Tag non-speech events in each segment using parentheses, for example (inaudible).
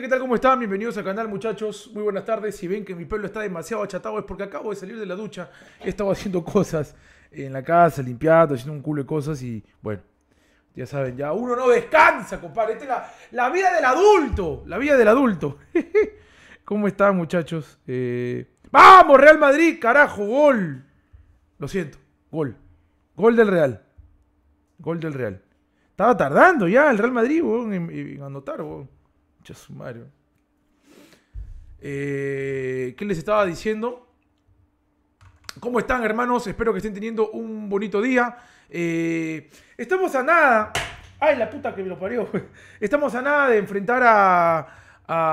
¿qué tal? ¿Cómo están? Bienvenidos al canal, muchachos. Muy buenas tardes. Si ven que mi pelo está demasiado achatado es porque acabo de salir de la ducha. He estado haciendo (laughs) cosas en la casa, limpiando, haciendo un culo de cosas y bueno, ya saben, ya uno no descansa, compadre. Esta es la, vida del adulto, la vida del adulto. (laughs) ¿Cómo están, muchachos? Eh, ¡Vamos, Real Madrid! ¡Carajo! ¡Gol! Lo siento, gol. Gol del Real. Gol del Real. Estaba tardando ya el Real Madrid, vos, en, anotar, eh, ¿Qué les estaba diciendo? ¿Cómo están, hermanos? Espero que estén teniendo un bonito día. Eh, estamos a nada. ¡Ay, la puta que me lo parió! (laughs) Estamos a nada de enfrentar a,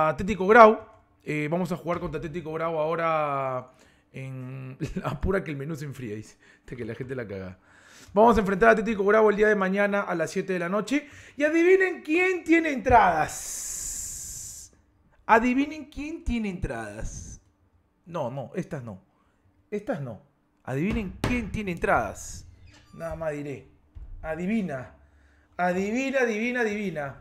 a Tético Grau. Eh, vamos a jugar contra Atlético Grau ahora en. (laughs) Apura que el menú se enfría, dice. Que la gente la caga. Vamos a enfrentar a Atlético Grau el día de mañana a las 7 de la noche. Y adivinen quién tiene entradas. Adivinen quién tiene entradas. No, no, estas no. Estas no. Adivinen quién tiene entradas. Nada más diré. Adivina. Adivina, adivina, adivina.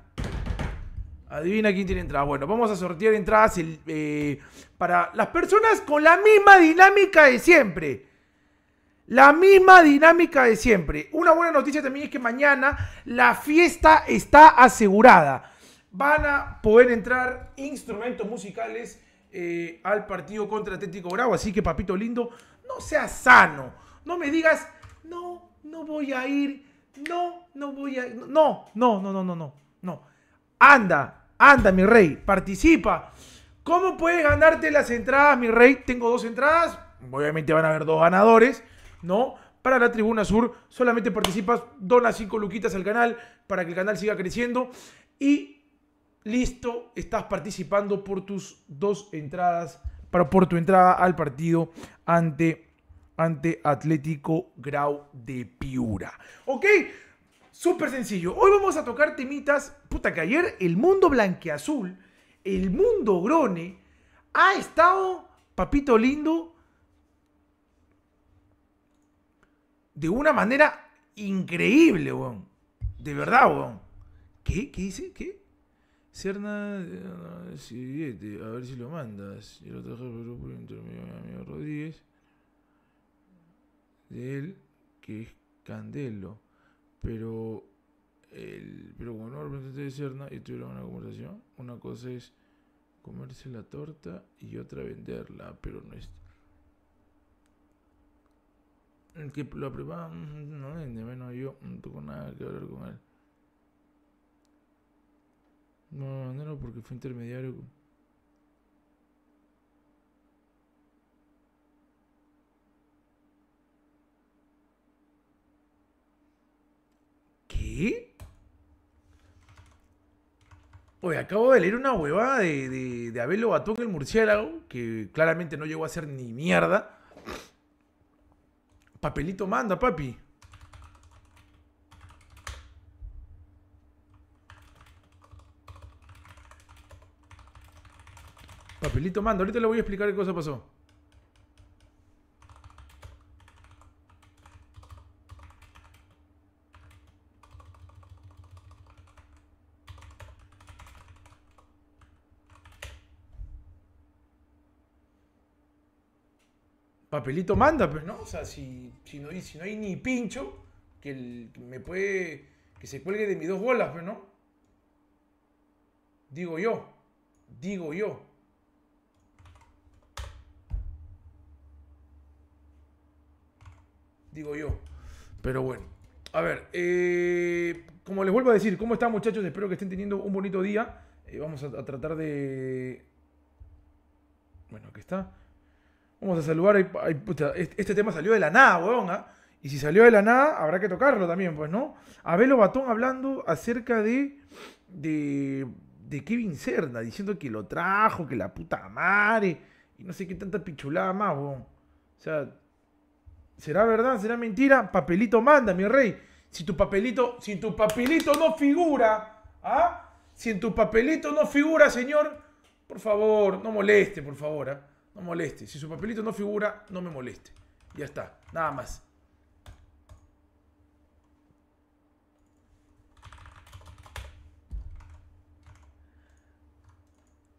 Adivina quién tiene entradas. Bueno, vamos a sortear entradas eh, para las personas con la misma dinámica de siempre. La misma dinámica de siempre. Una buena noticia también es que mañana la fiesta está asegurada van a poder entrar instrumentos musicales eh, al partido contra Atlético Bravo. Así que, papito lindo, no seas sano. No me digas, no, no voy a ir. No, no voy a ir. No, no, no, no, no, no. Anda, anda, mi rey. Participa. ¿Cómo puedes ganarte las entradas, mi rey? Tengo dos entradas. Obviamente van a haber dos ganadores, ¿no? Para la Tribuna Sur solamente participas, dona cinco luquitas al canal para que el canal siga creciendo. Y listo, estás participando por tus dos entradas, para, por tu entrada al partido ante, ante Atlético Grau de Piura. ¿Ok? Súper sencillo. Hoy vamos a tocar temitas. Puta, que ayer el mundo blanqueazul, el mundo grone, ha estado, papito lindo, de una manera increíble, weón. De verdad, weón. ¿Qué? ¿Qué dice? ¿Qué? Cierna, eh, este, a ver si lo mandas. Yo lo traje por grupo intermedio de mi amigo Rodríguez, de él, que es Candelo. Pero, el, pero como no de Cierna y tuvieron una conversación, una cosa es comerse la torta y otra venderla, pero no es. El que la preparado mm, no vende, menos yo, no tengo nada que hablar con él. No, no, no, porque fue intermediario. ¿Qué? Oye, acabo de leer una huevada de, de, de Abel Lobatón, el murciélago, que claramente no llegó a ser ni mierda. Papelito manda, papi. Papelito manda, Ahorita le voy a explicar qué cosa pasó. Papelito manda, pero ¿no? O sea, si, no, si no hay ni pincho, que, me puede. que se cuelgue de mis dos bolas, pero ¿no? Digo yo. Digo yo. digo yo. Pero bueno, a ver, eh, como les vuelvo a decir, ¿cómo están muchachos? Espero que estén teniendo un bonito día. Eh, vamos a, tratar de... Bueno, aquí está. Vamos a saludar. Este, este tema salió de la nada, weón. ¿ah? Y si salió de la nada, habrá que tocarlo también, pues, ¿no? Abelo Batón hablando acerca de, de, de Kevin Cerna, diciendo que lo trajo, que la puta madre, y no sé qué tanta pichulada más, weón. O sea, ¿Será verdad? ¿Será mentira? Papelito manda, mi rey. Si tu papelito, si tu papelito no figura, ¿ah? Si en tu papelito no figura, señor, por favor, no moleste, por favor, ¿ah? No moleste. Si su papelito no figura, no me moleste. Ya está, nada más.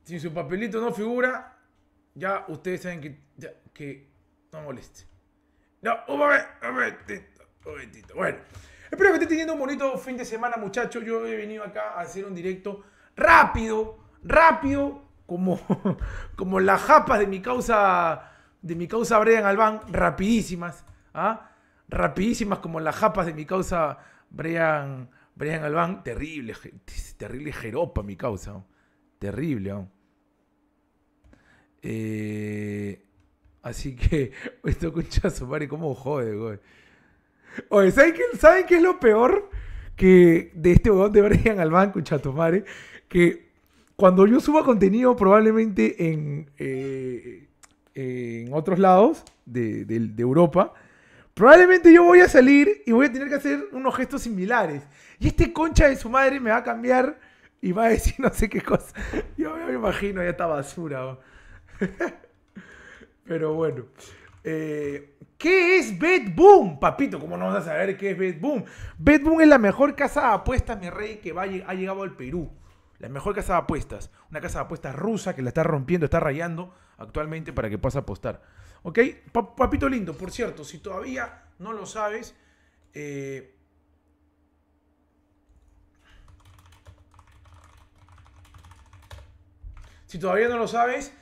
Si su papelito no figura, ya ustedes saben que, que no moleste. No, un momentito, un momentito. Bueno, espero que estén teniendo un bonito fin de semana, muchachos. Yo he venido acá a hacer un directo rápido, rápido, como, (laughs) como las japas de mi causa, de mi causa Brian Albán, rapidísimas, ¿ah? Rapidísimas como las japas de mi causa Brian, Brian Albán. Terrible, terrible jeropa mi causa. Terrible, ¿no? Eh... Así que, esto su madre, cómo jode, güey. Oye, ¿saben qué, ¿saben es lo peor? Que de este huevón de Brian banco, su madre, que cuando yo suba contenido probablemente en, eh, en otros lados de, de, Europa, probablemente yo voy a salir y voy a tener que hacer unos gestos similares. Y este concha de su madre me va a cambiar y va a decir (laughs) no sé qué cosa. Yo me imagino ya está basura. (laughs) Pero bueno. Eh, ¿Qué es boom Papito, ¿cómo no vas a saber qué es bet boom es la mejor casa de apuestas, mi rey, que va, ha llegado al Perú. La mejor casa de apuestas. Una casa de apuestas rusa que la está rompiendo, está rayando actualmente para que a apostar. ¿Ok? papito lindo, por cierto, si todavía no lo sabes, eh, si todavía no lo sabes,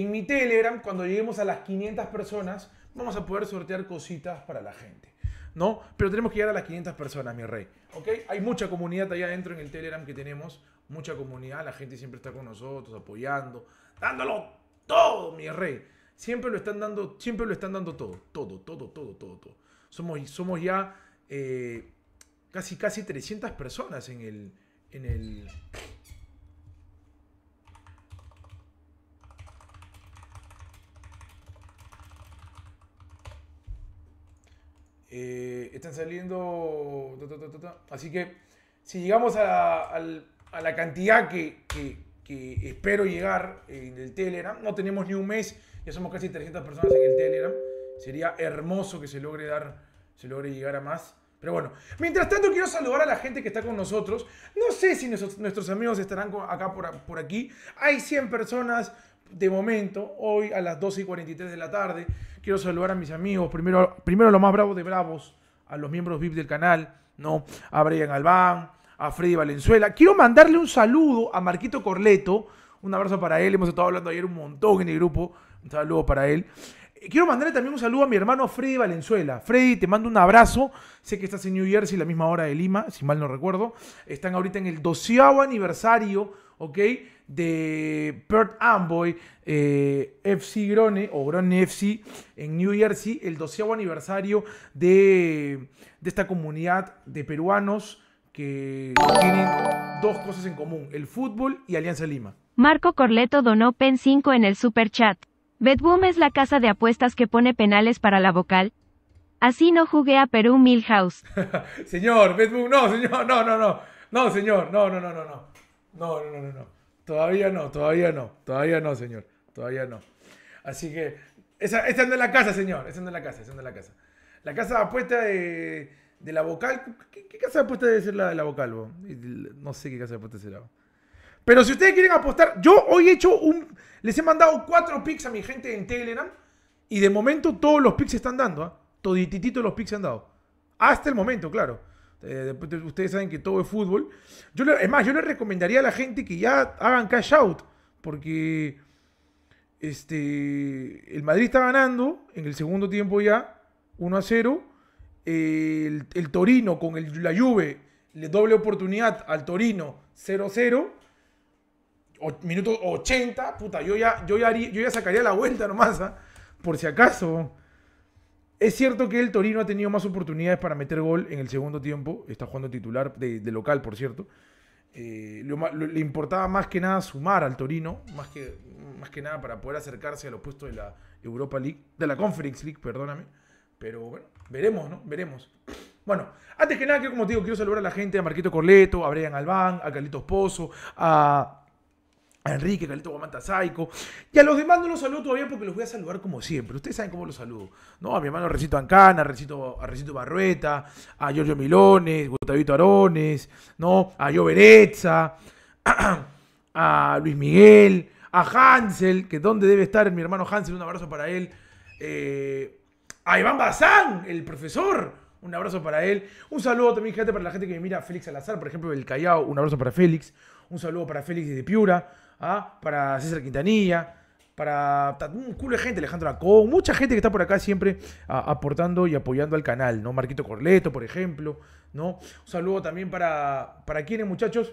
en mi Telegram, cuando lleguemos a las 500 personas, vamos a poder sortear cositas para la gente. ¿No? Pero tenemos que llegar a las 500 personas, mi rey. ¿Ok? Hay mucha comunidad allá adentro en el Telegram que tenemos. Mucha comunidad. La gente siempre está con nosotros, apoyando. Dándolo todo, mi rey. Siempre lo están dando, siempre lo están dando todo. Todo, todo, todo, todo, todo. Somos, somos ya eh, casi, casi 300 personas en el... En el Eh, están saliendo... Así que si llegamos a la, cantidad que, espero llegar en eh, el Telegram, no tenemos ni un mes, ya somos casi 300 personas en el Telegram, sería hermoso que se logre dar, se logre llegar a más. Pero bueno, mientras tanto quiero saludar a la gente que está con nosotros. No sé si nuestros, amigos estarán acá por, por aquí. Hay 100 personas de momento, hoy a las 12 y 43 de la tarde. Quiero saludar a mis amigos, primero, primero los más bravos de bravos, a los miembros VIP del canal, ¿no? A Brian Albán, a Freddy Valenzuela. Quiero mandarle un saludo a Marquito Corleto, un abrazo para él, hemos estado hablando ayer un montón en el grupo, un saludo para él. Quiero mandarle también un saludo a mi hermano Freddy Valenzuela. Freddy, te mando un abrazo. Sé que estás en New Jersey, la misma hora de Lima, si mal no recuerdo. Están ahorita en el doceavo aniversario, ¿ok? De Perth Amboy eh, FC Grone, o Grone FC, en New Jersey, el doceavo aniversario de, de esta comunidad de peruanos que tienen dos cosas en común, el fútbol y Alianza Lima. Marco Corleto donó PEN 5 en el Super Chat. Betboom es la casa de apuestas que pone penales para la vocal. Así no jugué a Perú Milhouse. (laughs) señor, Betboom, no, señor, no, no, no. No, señor, no, no, no, no, no. No, no, no, Todavía no, todavía no. Todavía no, señor. Todavía no. Así que, esa, esa no es la casa, señor. Esa no es la casa, esa no es la casa. La casa de apuesta de, de la vocal. ¿Qué, casa de apuesta debe ser la de la vocal? No sé qué casa de apuesta será. Pero si ustedes quieren apostar, yo hoy he hecho un les he mandado cuatro picks a mi gente en Telegram. Y de momento todos los picks se están dando. ¿eh? Todititito los picks se han dado. Hasta el momento, claro. Eh, ustedes saben que todo es fútbol. Yo es más, yo les recomendaría a la gente que ya hagan cash out. Porque este, el Madrid está ganando en el segundo tiempo ya. 1 a 0. el, Torino con la Juve le doble oportunidad al Torino 0 0 minuto 80, puta, yo ya, yo ya, yo ya sacaría la vuelta nomás, ¿ah? por si acaso. Es cierto que el Torino ha tenido más oportunidades para meter gol en el segundo tiempo. Está jugando titular de, local, por cierto. Eh, le importaba más que nada sumar al Torino, más que, más que nada para poder acercarse a los puestos de la Europa League, de la Conference League, perdóname. Pero bueno, veremos, ¿no? Veremos. Bueno, antes que nada, como te digo, quiero saludar a la gente, a Marquito Corleto, a Brian Albán, a Carlitos Pozo, a Enrique, Calito Guamanta Saico. Y a los demás no los saludo todavía porque los voy a saludar como siempre. Ustedes saben cómo los saludo. ¿no? A mi hermano Recito Ancana, a Recito, a Recito Barrueta, a Giorgio Milones, Gustavito Arones, ¿no? a Joe (clears throat) a Luis Miguel, a Hansel, que donde debe estar mi hermano Hansel, un abrazo para él. Eh, a Iván Bazán, el profesor. Un abrazo para él. Un saludo también, gente, para la gente que me mira, Félix Salazar, por ejemplo, el Callao. Un abrazo para Félix. Un saludo para Félix de Piura. ¿ah? para César Quintanilla, para un culo de gente, Alejandro Lacón, mucha gente que está por acá siempre aportando y apoyando al canal, ¿no? Marquito Corleto, por ejemplo, ¿no? Un saludo también para, para quienes, muchachos,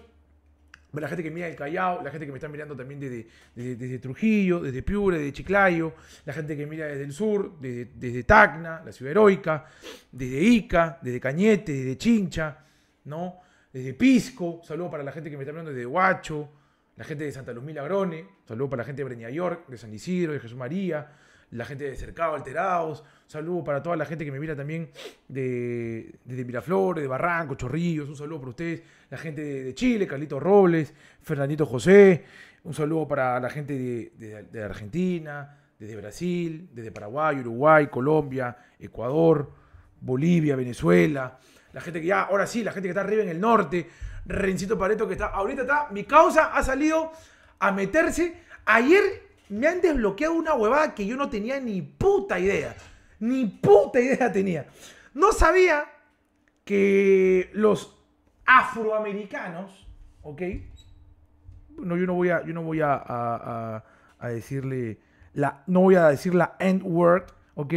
la gente que mira el Callao, la gente que me está mirando también desde, Trujillo, desde Piura, desde Chiclayo, la gente que mira desde el sur, desde, Tacna, la ciudad heroica, desde Ica, desde Cañete, desde Chincha, ¿no? Desde Pisco, saludo para la gente que me está mirando desde Huacho, la gente de Santa Luz Milagrone, saludo para la gente de Breña York, de San Isidro, de Jesús María, la gente de Cercado, Alterados, saludo para toda la gente que me mira también de, de, Miraflores, de Barranco, Chorrillos, un saludo para ustedes, la gente de, Chile, Carlito Robles, Fernandito José, un saludo para la gente de, de Argentina, desde Brasil, desde Paraguay, Uruguay, Colombia, Ecuador, Bolivia, Venezuela, la gente que ya, ahora sí, la gente que está arriba en el norte, Rencito Pareto, que está, ahorita está, mi causa ha salido a meterse. Ayer me han desbloqueado una huevada que yo no tenía ni puta idea. Ni puta idea tenía. No sabía que los afroamericanos, ¿ok? No, yo no voy a, yo no voy a, decirle, la, no voy a decir la end word, ¿ok?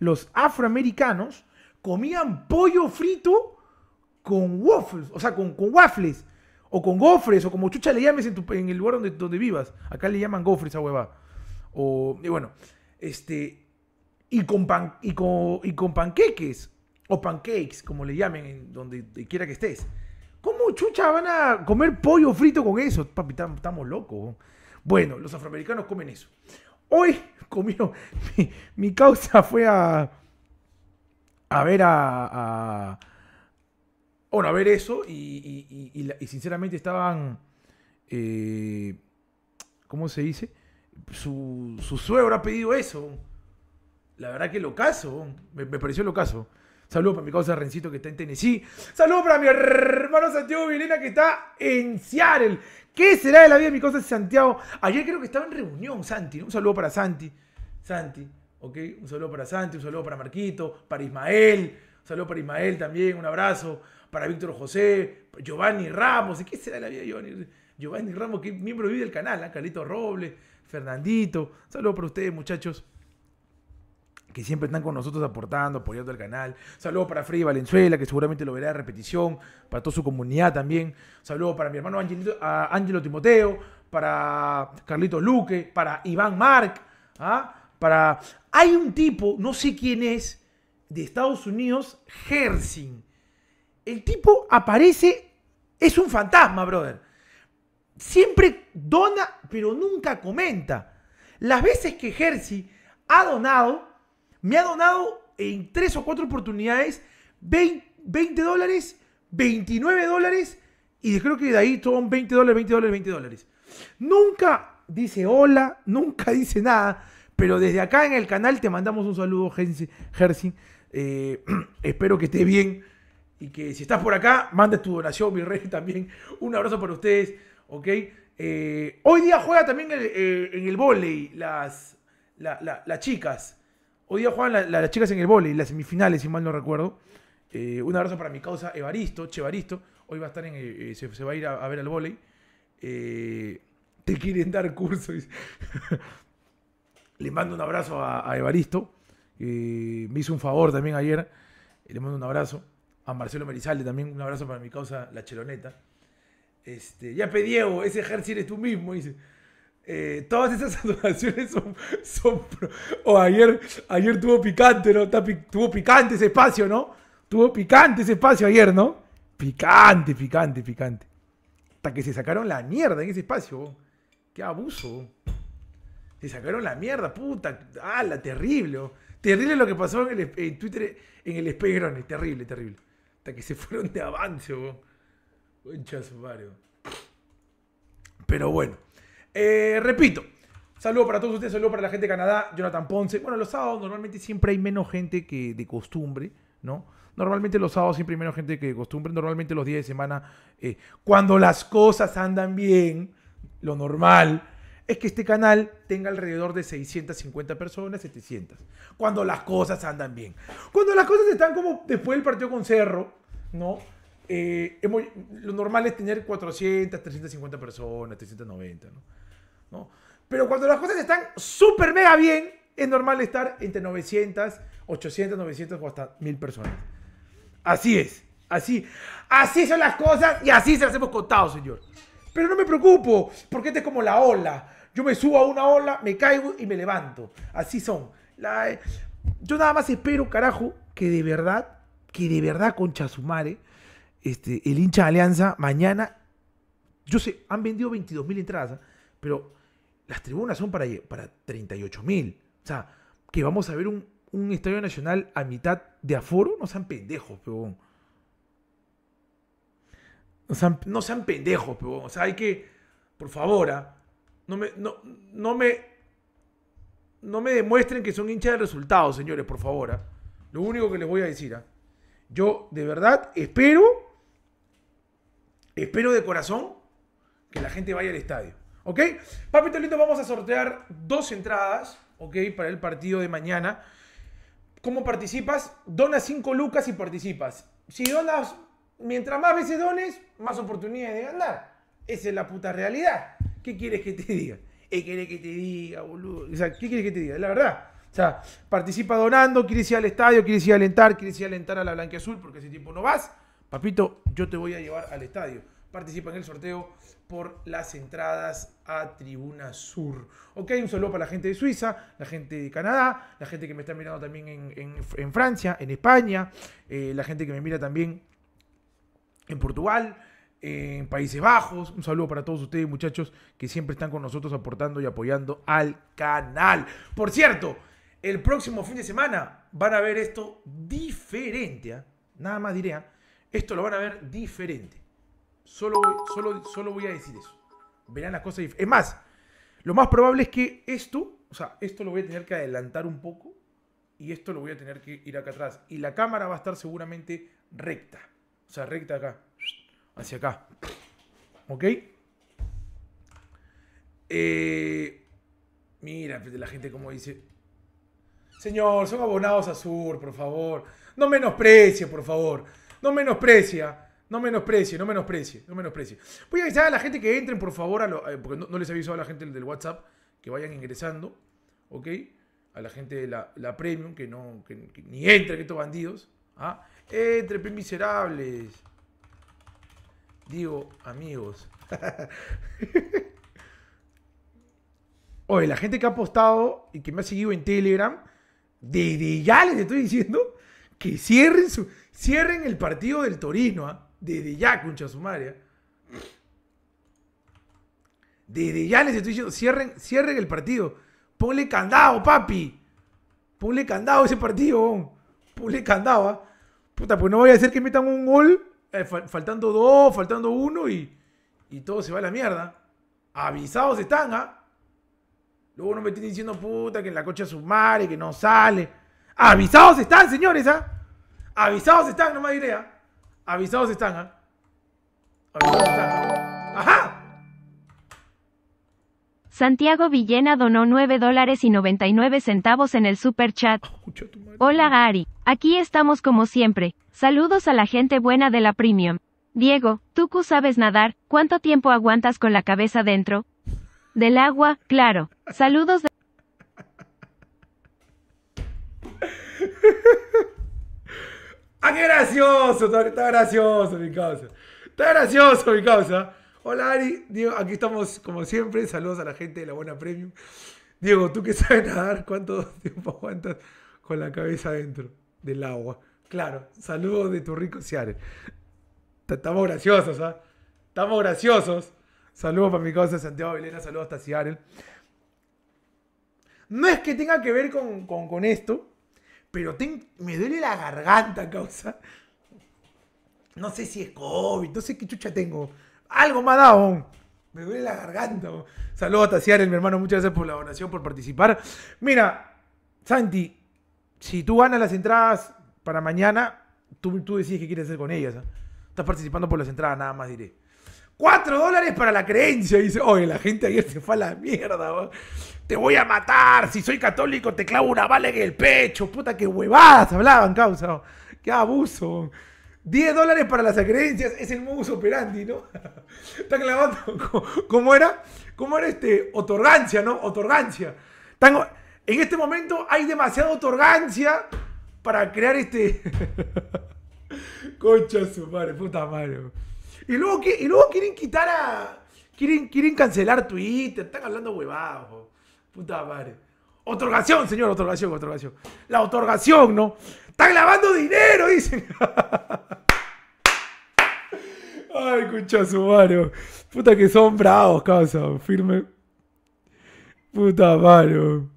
Los afroamericanos comían pollo frito con waffles, o sea, con, con waffles, o con gofres, o como chucha le llames en, tu, en el lugar donde, donde vivas. Acá le llaman gofres a hueva. O, y bueno, este, y con, pan, y con, y con panqueques, o pancakes, como le llamen, en donde quiera que estés. ¿Cómo chucha van a comer pollo frito con eso? Papi, estamos locos. Bueno, los afroamericanos comen eso. Hoy (laughs) comieron, mi, mi causa fue a, a ver a bueno, a ver eso y, sinceramente estaban, eh, ¿cómo se dice? Su, su, suegro ha pedido eso. La verdad que lo caso, me, pareció lo caso. Saludos para mi cosa Rencito que está en Tennessee. Saludos para mi hermano Santiago Vilena que está en Seattle. ¿Qué será de la vida de mi cosa Santiago? Ayer creo que estaba en reunión, Santi. Un saludo para Santi. Santi, ¿ok? Un saludo para Santi, un saludo para Marquito, para Ismael. Un saludo para Ismael también, un abrazo para Víctor José, Giovanni Ramos, ¿y qué será la vida de Giovanni? Giovanni Ramos, que miembro vive del canal, Carlitos ¿ah? Carlito Robles, Fernandito, saludos para ustedes muchachos que siempre están con nosotros aportando, apoyando el canal. Saludos para Freddy Valenzuela, que seguramente lo verá de repetición, para toda su comunidad también. Saludos para mi hermano Angelito, Angelo Timoteo, para Carlito Luque, para Iván Mark, ¿ah? para... Hay un tipo, no sé quién es, de Estados Unidos, Gersing. El tipo aparece, es un fantasma, brother. Siempre dona, pero nunca comenta. Las veces que Jersey ha donado, me ha donado en tres o cuatro oportunidades 20, dólares, 29 dólares y creo que de ahí son 20 dólares, 20 dólares, 20 dólares. Nunca dice hola, nunca (laughs) dice nada, pero desde acá en el canal te mandamos un saludo, Jersey. Eh, (clears throat) espero que esté bien y que si estás por acá, mandes tu donación, mi rey, (laughs) también. Un abrazo para ustedes, ¿ok? Eh, hoy día juega también eh, en el volei las, chicas. Hoy día juegan las chicas en el volei, las semifinales, si mal no recuerdo. Eh, un abrazo para mi causa Evaristo, Chevaristo. Hoy va a estar en, se, va a ir a, ver al volei. te quieren dar curso. (laughs) Le mando un abrazo a, a Evaristo. me hizo un favor también ayer. Le mando un abrazo a Marcelo Merizalde, también un abrazo para mi causa, la cheloneta. Este, ya Diego, ese ejército eres tú mismo, dice. Eh, todas esas adoraciones (laughs) son, o ayer, ayer tuvo picante, ¿no? Tuvo picante ese espacio, ¿no? Tuvo picante ese espacio ayer, ¿no? Picante, picante, picante. Hasta que se sacaron la mierda en ese espacio. Qué abuso. Se sacaron la mierda, puta. ¡Hala! terrible. Terrible lo que pasó en, el, Twitter, en el Space Terrible, terrible. Hasta que se (laughs) fueron de avance, weón. Buen varios. Pero bueno. Eh, repito. Saludo para todos ustedes, saludo para la gente de Canadá, Jonathan Ponce. Bueno, los sábados normalmente siempre hay menos gente que de costumbre, ¿no? Normalmente los sábados siempre hay menos gente que de costumbre. Normalmente los días de semana, eh, cuando las cosas andan bien, lo normal es que este canal tenga alrededor de 650 personas, 700. Cuando las cosas andan bien. Cuando las cosas están como después del partido con Cerro, ¿no? Eh, lo normal es tener 400, 350 personas, 390, ¿no? ¿No? Pero cuando las cosas están súper mega bien, es normal estar entre 900, 800, 900 o hasta 1000 personas. Así es. Así. Así son las cosas y así se las hemos contado, señor. Pero no me preocupo, porque este es como la ola. Yo me subo a una ola, me caigo y me levanto. Así son. Eh, yo nada más espero, carajo, que de verdad, que de verdad, concha sumare, este, el hincha de Alianza mañana, yo sé, han vendido 22 mil entradas, ¿ah? pero las tribunas son para, para 38 mil. O sea, que vamos a ver un, estadio nacional a mitad de aforo, no sean pendejos, peón. No sean, pendejos, Pebón. O sea, hay que, por favor, a ¿ah? no me, no, me, no me demuestren que son hinchas de resultados, señores, por favor. ¿ah? Lo único que les voy a decir. ¿ah? Yo de verdad espero, espero de corazón que la gente vaya al estadio. ¿Ok? Papito lindo, vamos a sortear dos entradas, ¿ok? Para el partido de mañana. ¿Cómo participas? Donas cinco lucas y participas. Si donas, mientras más veces dones, más oportunidades de ganar. Esa es la puta realidad. ¿Qué quieres que te diga? ¿Qué quieres que te diga, boludo? ¿qué quieres que te diga? La verdad. O sea, participa donando, quieres ir al estadio, quieres ir a alentar, quieres ir a alentar a la Azul? porque ese tiempo no vas, papito, yo te voy a llevar al estadio. Participa en el sorteo por las entradas a Tribuna Sur. Ok, un saludo para la gente de Suiza, la gente de Canadá, la gente que me está mirando también en, Francia, en España, eh, la gente que me mira también en Portugal, en Países Bajos. Un saludo para todos ustedes, muchachos, que siempre están con nosotros aportando y apoyando al canal. Por cierto, el próximo fin de semana van a ver esto diferente. ¿ah? Nada más diré, ¿ah? esto lo van a ver diferente. Solo solo, solo voy a decir eso. Verán las cosas diferentes. Es más, lo más probable es que esto, o sea, esto lo voy a tener que adelantar un poco y esto lo voy a tener que ir acá atrás. Y la cámara va a estar seguramente recta. O sea, recta acá hacia acá. ¿Ok? Eh, mira, pues, la gente como dice. Señor, son abonados a Sur, por favor. No menosprecie, por favor. No menosprecia. No menosprecie, no menosprecie, no menosprecie. Voy a avisar a la gente que entren, por favor, eh, porque no, les aviso a la gente del WhatsApp que vayan ingresando, ¿ok? A la gente de la, Premium que no, ni entre, que estos bandidos. ¿ah? Entre, miserables. Digo, amigos. (laughs) Oye, la gente que ha apostado y que me ha seguido en Telegram, desde ya les estoy diciendo que cierren, su, cierren el partido del Torino, ¿ah? desde ya, concha sumaria. ¿ah? Desde ya les estoy diciendo, cierren, cierren el partido. Ponle candado, papi. Ponle candado ese partido, ponle candado. ¿ah? Puta, pues no voy a hacer que metan un gol eh, faltando dos, faltando uno y, y todo se va a la mierda. Avisados están, ¿ah? Luego no me tiene diciendo, puta, que en la cocha su madre, que no sale. Avisados están, señores, ¿ah? Avisados están, no me diré, ¿ah? Avisados están, ¿ah? Avisados están. Santiago Villena donó 9 dólares y 99 centavos en el super chat. Ah, Hola Ari, aquí estamos como siempre. Saludos a la gente buena de la Premium. Diego, tú que sabes nadar, ¿cuánto tiempo aguantas con la cabeza dentro? Del agua, claro. Saludos de... (laughs) ¡Ah, qué gracioso! Está, gracioso mi causa. Está gracioso mi causa. Hola Ari, Diego, aquí estamos como siempre. Saludos a la gente de la Buena Premium. Diego, tú que sabes nadar, ¿cuánto (laughs) tiempo aguantas con la cabeza dentro del agua? Claro, saludos de tu rico Ciare. Estamos graciosos, ¿ah? Estamos graciosos. Saludos para mi causa Santiago Vilena, saludos hasta Ciarel. No es que tenga que ver con, esto, pero me duele la garganta, causa. No sé si es COVID, no sé qué chucha tengo algo más dado. Me duele la garganta. Saludos a Taciar, mi hermano. Muchas gracias por la donación, por participar. Mira, Santi, si tú ganas las entradas para mañana, tú, tú decides qué quieres hacer con ellas. ¿ah? Estás participando por las entradas, nada más diré. Cuatro dólares para la creencia. dice, oye, la gente ayer se fue a la mierda. Te voy a matar. Si soy católico, te clavo una bala en el pecho. Puta, qué huevadas hablaban, causa. Qué abuso. 10 dólares para las acreencias es el modus operandi, ¿no? (laughs) Están clavando (laughs) cómo era, cómo era este, otorgancia, ¿no? Otorgancia. en este momento hay demasiada otorgancia para crear este... (laughs) Concha su madre, puta madre. Y luego, y luego quieren quitar a... Quieren, quieren cancelar Twitter, están hablando huevados, puta madre. Otorgación, señor, otorgación, otorgación. La otorgación, ¿no? ¡Están lavando dinero! Dicen. Ay, escucha su mano. Puta que son bravos, casa. Firme. Puta mano.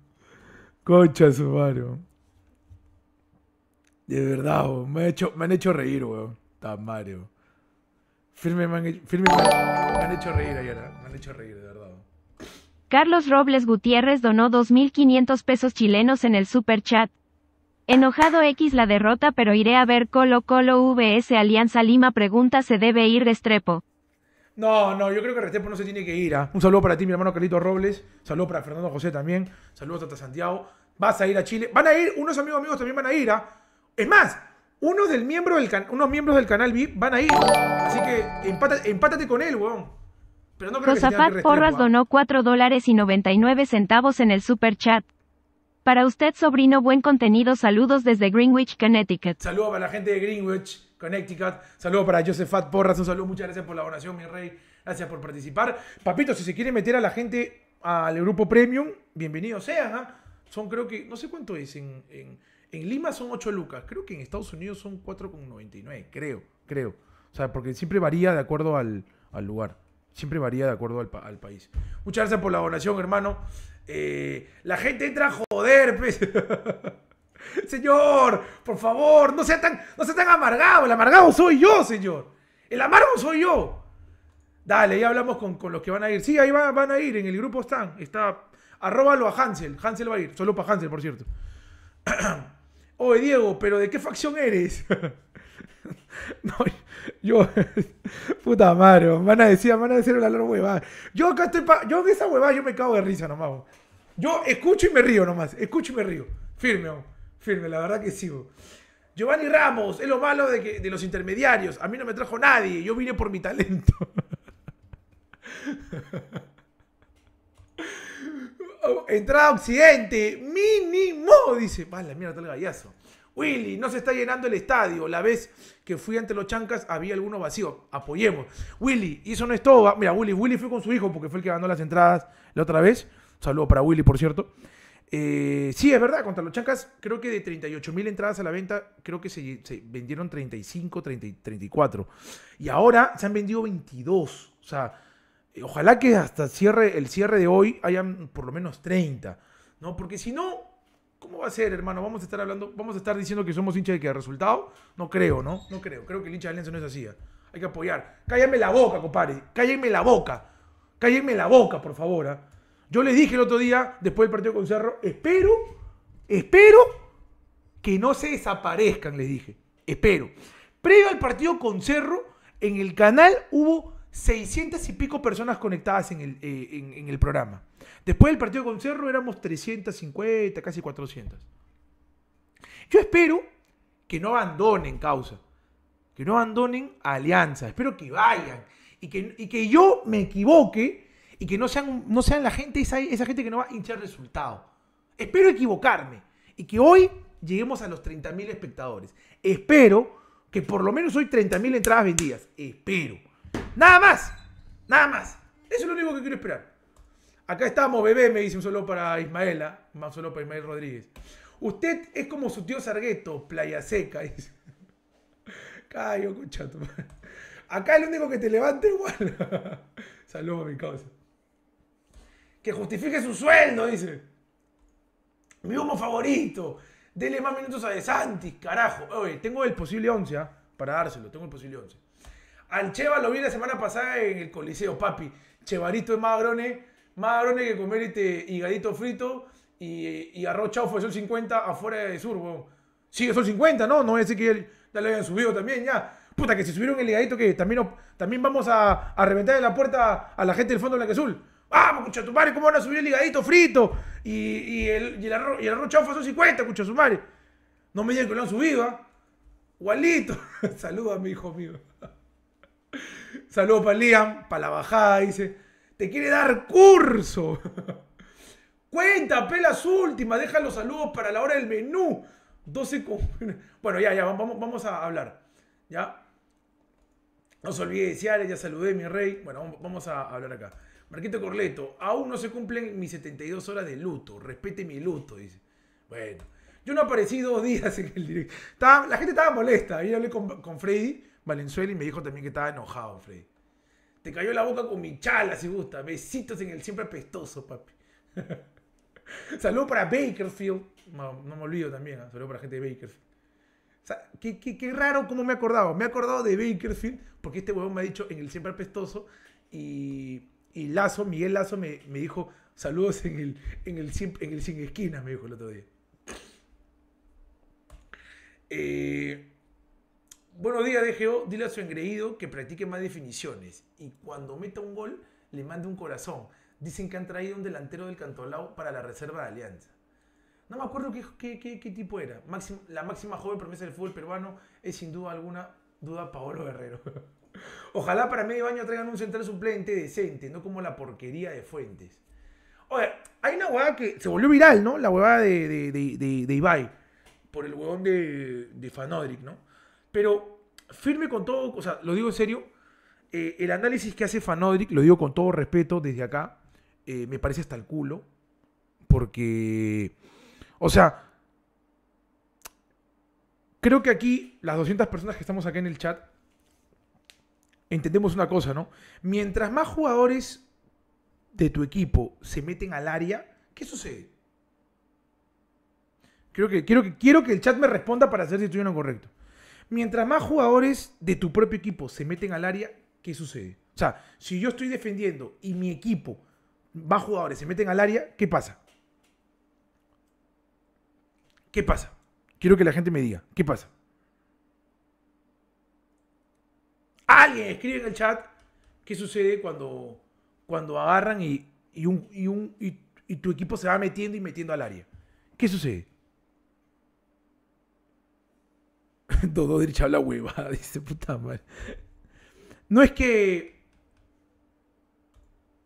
Concha su mano. De verdad, Me, han hecho, me han hecho reír, weón. Tan Mario. Firme, me han, firme me, hecho reír ayer. Me han hecho reír, de verdad. Carlos Robles Gutiérrez donó 2.500 pesos chilenos en el super chat. Enojado X la derrota pero iré a ver Colo Colo VS Alianza Lima pregunta se debe ir Restrepo. No, no, yo creo que Restrepo no se tiene que ir. ¿ah? Un saludo para ti, mi hermano Carlito Robles. Saludo para Fernando José también. Saludos hasta Santiago. Vas a ir a Chile. Van a ir, unos amigos amigos también van a ir. ¿ah? Es más, unos, del miembro del unos miembros del canal VIP van a ir. Así que empátate, con él, weón. Pero Porras ¿ah? donó 4 dólares y 99 centavos en el super chat. Para usted, sobrino, buen contenido. Saludos desde Greenwich, Connecticut. Saludos para la gente de Greenwich, Connecticut. Saludos para Josefat Porras. Un saludo. Muchas gracias por la donación, mi rey. Gracias por participar. Papito, si se quiere meter a la gente al grupo premium, bienvenido sea. ¿ah? Son creo que, no sé cuánto es, en, Lima son 8 lucas. Creo que en Estados Unidos son 4,99. Creo, creo. O sea, porque siempre varía de acuerdo al, lugar. Siempre varía de acuerdo al, al país. Muchas gracias por la donación, hermano. Eh, la gente entra a joder, pues. (laughs) señor, por favor, no sea, tan, no sea tan amargado. El amargado soy yo, señor. El amargo soy yo. Dale, ya hablamos con, los que van a ir. Sí, ahí van a ir, en el grupo están. Está, arróbalo a Hansel. Hansel va a ir, solo para Hansel, por cierto. (clears throat) Oye, Diego, pero ¿de qué facción eres? (laughs) (laughs) No, yo. (laughs) Puta madre, van a decir, van a decir la huevada. Yo acá estoy. yo en esa huevada yo me cago de risa nomás. Yo escucho y me río nomás. Escucho y me río. Firme, firme, la verdad que sigo Giovanni Ramos, es lo malo de, los intermediarios. A mí no me trajo nadie. Yo vine por mi talento. (laughs) Entrada a Occidente, mínimo, dice. Vale, mierda, tal gallazo. Willy, no se está llenando el estadio. La vez que fui ante los chancas había alguno vacío Apoyemos. Willy, y eso no es todo. Ah, mira, Willy, Willy fue con su hijo porque fue el que ganó las entradas la otra vez. saludo para Willy, por cierto. Eh, sí, es verdad, contra los chancas, creo que de 38 mil entradas a la venta, creo que se, vendieron 35, 34. Y ahora se han vendido 22. O sea, eh, ojalá que hasta cierre, el cierre de hoy hayan por lo menos 30. ¿no? Porque si no, ¿Cómo va a ser, hermano? Vamos a estar hablando, vamos a estar diciendo que somos hinchas de que resultado. No creo, ¿no? No creo. Creo que el hincha de Alianza no es así. ¿ah? Hay que apoyar. Cállame la boca, compadre. Cállenme la boca. Cállame la boca, por favor. ¿ah? Yo les dije el otro día, después del partido con Cerro, espero, espero que no se desaparezcan, les dije. Espero. Previo al partido con Cerro, en el canal hubo 600 y pico personas conectadas en el eh, programa. Después del partido con Cerro éramos 350, casi 400. Yo espero que no abandonen causa, que no abandonen Alianza, espero que vayan y que, que yo me equivoque y que no sean, no sean la gente, esa, esa gente que no va a hinchar resultado. Espero equivocarme y que hoy lleguemos a los 30.000 espectadores. Espero que por lo menos hoy 30.000 entradas vendidas. Espero. Nada más. Nada más. Eso es lo único que quiero esperar. Acá estamos, bebé, me dice un solo para Ismaela, más solo para Ismael Rodríguez. Usted es como su tío Sargueto, playa seca, (laughs) dice. Cayo, cuchato. Acá el único que te levanta igual. (laughs) Saludos a mi causa. Que justifique su sueldo, dice. Mi humo favorito. Dele más minutos a De Santis, carajo. Oye, tengo el posible once, ¿ah? Para dárselo, tengo el posible 11. Al Cheva lo vi la semana pasada en el Coliseo, papi. Chevarito de Magrone más varones que comer este higadito frito y, y arroz chaufo de Sol 50 afuera de Sur, weón. Sigue Sol 50, ¿no? No voy a decir que ya lo hayan subido también, ya. Puta, que si subieron el higadito, que también, también vamos a, reventar de la puerta a la gente del Fondo escucha ¡Vamos, madre ¿Cómo van a subir el higadito frito? Y, el, arroz, y el arroz chaufo son 50, madre. No me digan que lo han subido, ¿ah? ¡Gualito! Walito, (laughs) mi hijo mío. (laughs) Saludos para Liam, para la bajada, dice te quiere dar curso. (laughs) Cuenta, pelas últimas, deja los saludos para la hora del menú. 12 con... (laughs) Bueno, ya, ya, vamos, vamos a hablar. ¿Ya? No se olvide de ya saludé, mi rey. Bueno, vamos a hablar acá. Marquito Corleto, aún no se cumplen mis 72 horas de luto. Respete mi luto, dice. Bueno, yo no aparecí dos días en el directo. la gente estaba molesta. Yo hablé con Freddy Valenzuela y me dijo también que estaba enojado, Freddy. Te cayó la boca con mi chala, si gusta. Besitos en el siempre apestoso, papi. (laughs) Saludos para Bakerfield. No, me olvido también. ¿eh? Saludos para la gente de Bakerfield. qué, raro cómo me he acordado. Me he acordado de Bakerfield porque este huevón me ha dicho en el siempre apestoso. Y, Lazo, Miguel Lazo, me, dijo saludos en el, en el, en el sin esquinas, me dijo el otro día. Eh. Buenos días, DGO. Dile a su engreído que practique más definiciones. Y cuando meta un gol, le mande un corazón. Dicen que han traído un delantero del Cantolao para la reserva de Alianza. No me acuerdo qué, tipo era. la máxima joven promesa del fútbol peruano es sin duda alguna duda Paolo Guerrero. (laughs) Ojalá para medio año traigan un central suplente decente, no como la porquería de Fuentes. Oye, hay una huevada que se volvió viral, ¿no? La huevada de, Ibai. Por el huevón de, de Fanodric, ¿no? Pero firme con todo, o sea, lo digo en serio, eh, el análisis que hace Fanodric, lo digo con todo respeto desde acá, eh, me parece hasta el culo, porque, o sea, creo que aquí las 200 personas que estamos acá en el chat, entendemos una cosa, ¿no? Mientras más jugadores de tu equipo se meten al área, ¿qué sucede? Creo que, quiero, que, quiero que el chat me responda para hacer si estoy en lo correcto. Mientras más jugadores de tu propio equipo se meten al área, ¿qué sucede? O sea, si yo estoy defendiendo y mi equipo, más jugadores se meten al área, ¿qué pasa? ¿Qué pasa? Quiero que la gente me diga, ¿qué pasa? Alguien escribe en el chat qué sucede cuando, cuando agarran y, y tu equipo se va metiendo y metiendo al área. ¿Qué sucede? derecha a la hueva, dice puta madre. No es que.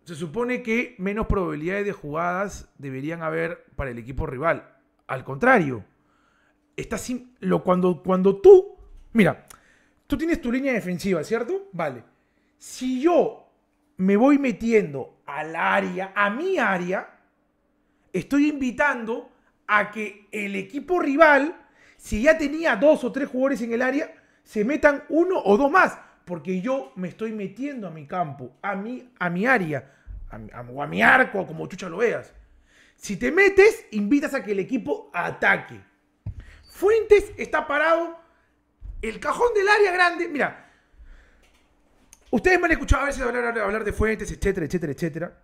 Se supone que menos probabilidades de jugadas deberían haber para el equipo rival. Al contrario. Está lo, cuando, cuando tú. Mira, tú tienes tu línea defensiva, ¿cierto? Vale. Si yo me voy metiendo al área, a mi área, estoy invitando a que el equipo rival si ya tenía dos o tres jugadores en el área, se metan uno o dos más, porque yo me estoy metiendo a mi campo, a mi, a mi área, a, a, mi arco, como chucha lo veas. Si te metes, invitas a que el equipo ataque. Fuentes está parado, el cajón del área grande, mira, ustedes me han escuchado a veces hablar, hablar de Fuentes, etcétera, etcétera, etcétera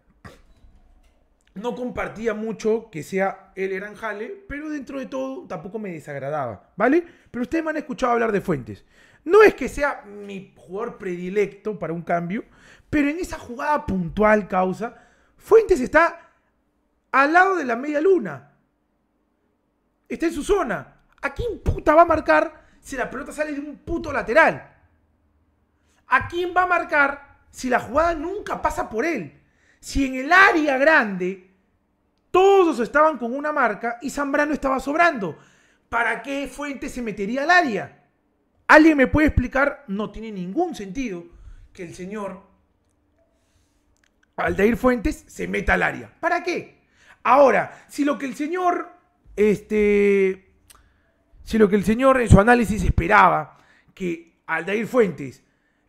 no compartía mucho que sea el Eranjale, pero dentro de todo tampoco me desagradaba, ¿vale? Pero ustedes me han escuchado hablar de Fuentes. No es que sea mi jugador predilecto para un cambio, pero en esa jugada puntual causa, Fuentes está al lado de la media luna. Está en su zona. ¿A quién puta va a marcar si la pelota sale de un puto lateral? ¿A quién va a marcar si la jugada nunca pasa por él? Si en el área grande todos estaban con una marca y Zambrano estaba sobrando. ¿Para qué Fuentes se metería al área? ¿Alguien me puede explicar? No tiene ningún sentido que el señor Aldair Fuentes se meta al área. ¿Para qué? Ahora, si lo que el señor, este, si lo que el señor en su análisis esperaba que Aldair Fuentes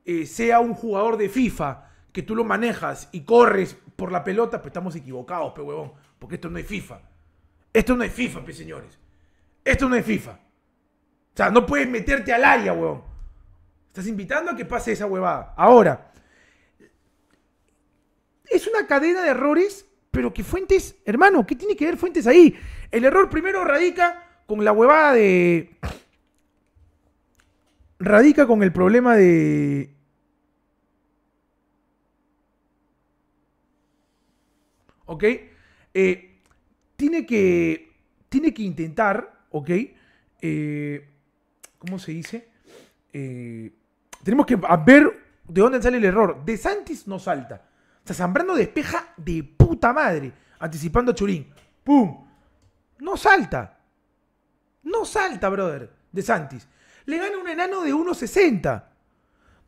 eh, sea un jugador de FIFA, que tú lo manejas y corres por la pelota, pues estamos equivocados, pe huevón. Porque esto no es FIFA. Esto no es FIFA, pues, señores. Esto no es FIFA. O sea, no puedes meterte al área, weón. Estás invitando a que pase esa huevada. Ahora, es una cadena de errores, pero que Fuentes, hermano, ¿qué tiene que ver Fuentes ahí? El error primero radica con la huevada de... Radica con el problema de... ¿Ok? Eh, tiene, que, tiene que intentar, ¿ok? Eh, ¿Cómo se dice? Eh, tenemos que ver de dónde sale el error. De Santis no salta. O sea, Zambrano despeja de puta madre, anticipando a Churín. ¡Pum! No salta. No salta, brother, de Santis. Le gana un enano de 1.60.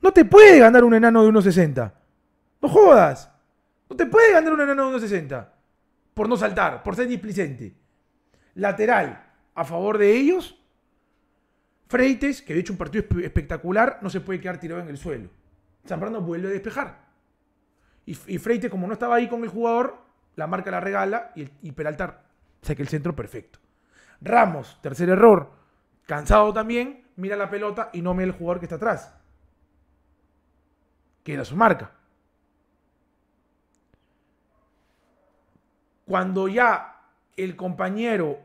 No te puede ganar un enano de 1.60. No jodas. No te puede ganar un enano de 1.60 por no saltar, por ser displicente. Lateral a favor de ellos. Freites, que de hecho un partido espectacular, no se puede quedar tirado en el suelo. Zambrano vuelve a despejar. Y, Freites, como no estaba ahí con el jugador, la marca la regala y, el, y Peralta saca el centro perfecto. Ramos, tercer error. Cansado también, mira la pelota y no mira el jugador que está atrás. Queda su marca. cuando ya el compañero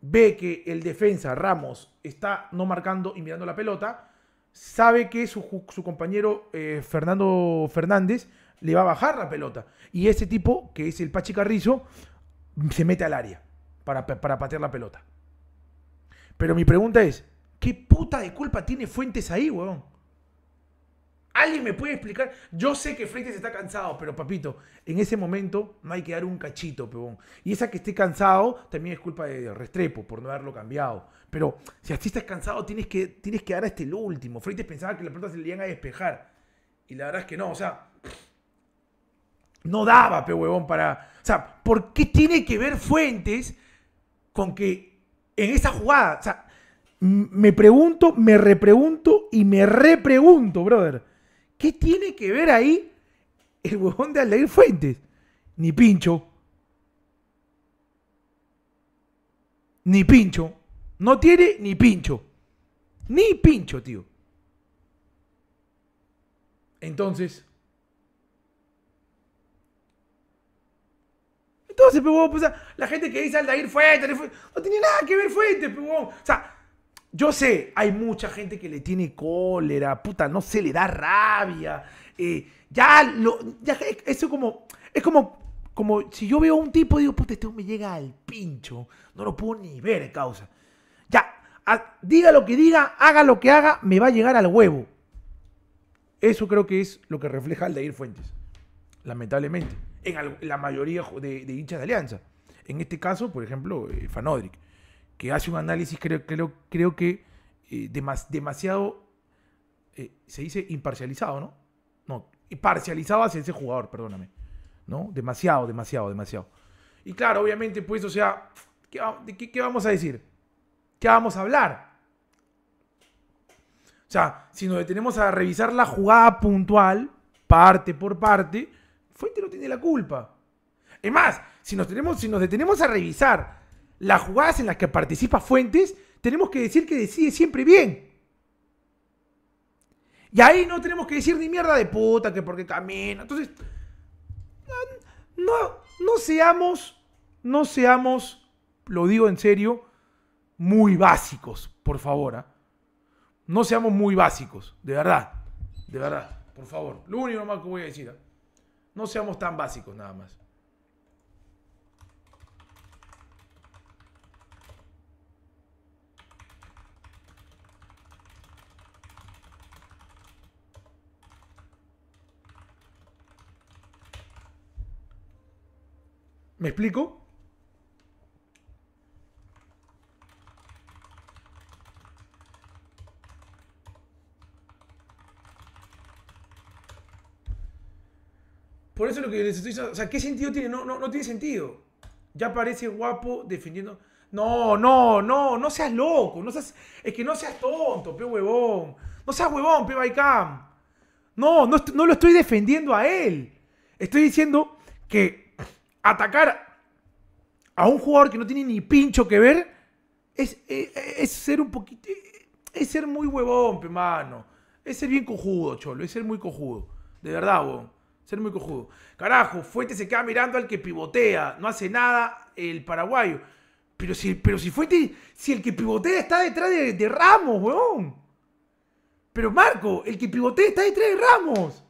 ve que el defensa Ramos está no marcando y mirando la pelota, sabe que su, compañero eh, Fernando Fernández le va a bajar la pelota. Y ese tipo, que es el Pachi Carrizo, se mete al área para, para patear la pelota. Pero mi pregunta es, ¿qué puta de culpa tiene Fuentes ahí, weón? ¿Alguien me puede explicar? Yo sé que Freites está cansado, pero papito, en ese momento no hay que dar un cachito, pebón. Y esa que esté cansado también es culpa de Restrepo por no haberlo cambiado. Pero si así estás cansado, tienes que, tienes que dar hasta el último. Freites pensaba que la pelota se le iban a despejar. Y la verdad es que no, o sea, no daba, pe para. O sea, ¿por qué tiene que ver Fuentes con que en esa jugada? O sea, me pregunto, me repregunto y me repregunto, brother. ¿Qué tiene que ver ahí el huevón de Aldair Fuentes? Ni pincho. Ni pincho. No tiene ni pincho. Ni pincho, tío. Entonces. Entonces, pues, la gente que dice Aldair Fuentes, no tiene nada que ver Fuentes, pues, O sea, yo sé, hay mucha gente que le tiene cólera, puta, no se le da rabia. Eh, ya, lo, ya, e, eso como, es como, como si yo veo a un tipo y digo, puta, este me llega al pincho, no lo puedo ni ver, causa. Ya, diga lo que diga, haga lo que haga, me va a llegar al huevo. Eso creo que es lo que refleja Ir Fuentes, lamentablemente, en la mayoría de, hinchas de Alianza. En este caso, por ejemplo, eh, Fanodric que hace un análisis, creo, creo, creo que eh, demasiado, eh, se dice imparcializado, ¿no? No, imparcializado hacia ese jugador, perdóname. ¿No? Demasiado, demasiado, demasiado. Y claro, obviamente, pues, o sea, ¿qué, de qué, vamos a decir? ¿Qué vamos a hablar? O sea, si nos detenemos a revisar la jugada puntual, parte por parte, Fuente no tiene la culpa. Es más, si nos, tenemos, si nos detenemos a revisar las jugadas en las que participa Fuentes, tenemos que decir que decide siempre bien. Y ahí no tenemos que decir ni mierda de puta, que porque camina. Entonces, no, no seamos, no seamos, lo digo en serio, muy básicos, por favor. ¿ah? No seamos muy básicos, de verdad, de verdad, por favor. Lo único más que voy a decir, ¿ah? no seamos tan básicos nada más. ¿Me explico? Por eso lo que les estoy diciendo, o sea, ¿qué sentido tiene? No, tiene sentido. Ya parece guapo defendiendo. No, no, no, no seas loco. No es que no seas tonto, pe huevón. No seas huevón, pe bycam. No, no, no lo estoy defendiendo a él. Estoy diciendo que atacar a un jugador que no tiene ni pincho que ver es, eh, eh, es, ser un poquito. Eh, es ser muy huevón, hermano. Es ser bien cojudo, cholo. Es ser muy cojudo. De verdad, huevón. Ser muy cojudo. Carajo, Fuente se queda mirando al que pivotea. No hace nada el paraguayo. Pero si, pero si Fuente. Si el que pivotea está detrás de, Ramos, huevón. Pero Marco, el que pivotea está detrás de Ramos.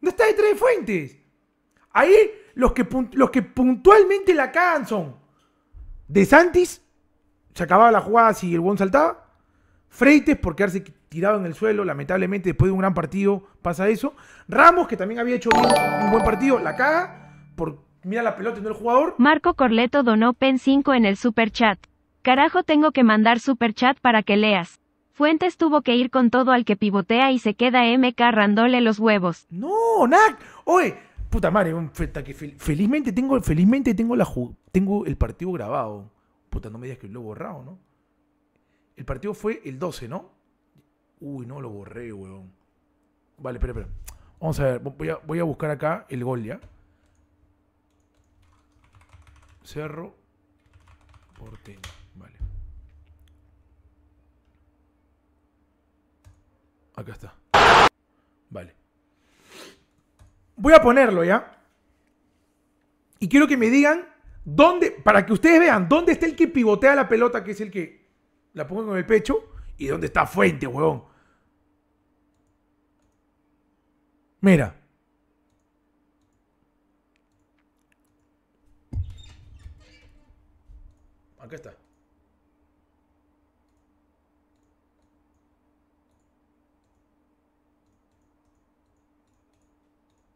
No está detrás de Fuentes. Ahí los que, los que puntualmente la cagan son De Santis, se acababa la jugada si el buen saltaba. Freites por quedarse tirado en el suelo, lamentablemente después de un gran partido pasa eso. Ramos, que también había hecho un buen partido, la caga por mira la pelota en el jugador. Marco Corleto donó PEN 5 en el super chat. Carajo, tengo que mandar super chat para que leas. Fuentes tuvo que ir con todo al que pivotea y se queda MK randole los huevos. No, Nak. Oye, Puta madre, felizmente tengo, felizmente tengo, la, tengo el partido grabado. Puta, no me digas que lo he borrado, ¿no? El partido fue el 12, ¿no? Uy, no lo borré, weón. Vale, espera, espera. Vamos a ver, voy a, voy a buscar acá el gol, ¿ya? Cerro Porteño, vale. Acá está. Vale voy a ponerlo ya. Y quiero que me digan dónde, para que ustedes vean dónde está el que pivotea la pelota, que es el que la pongo en el pecho, y dónde está Fuente, huevón. Mira. Acá está.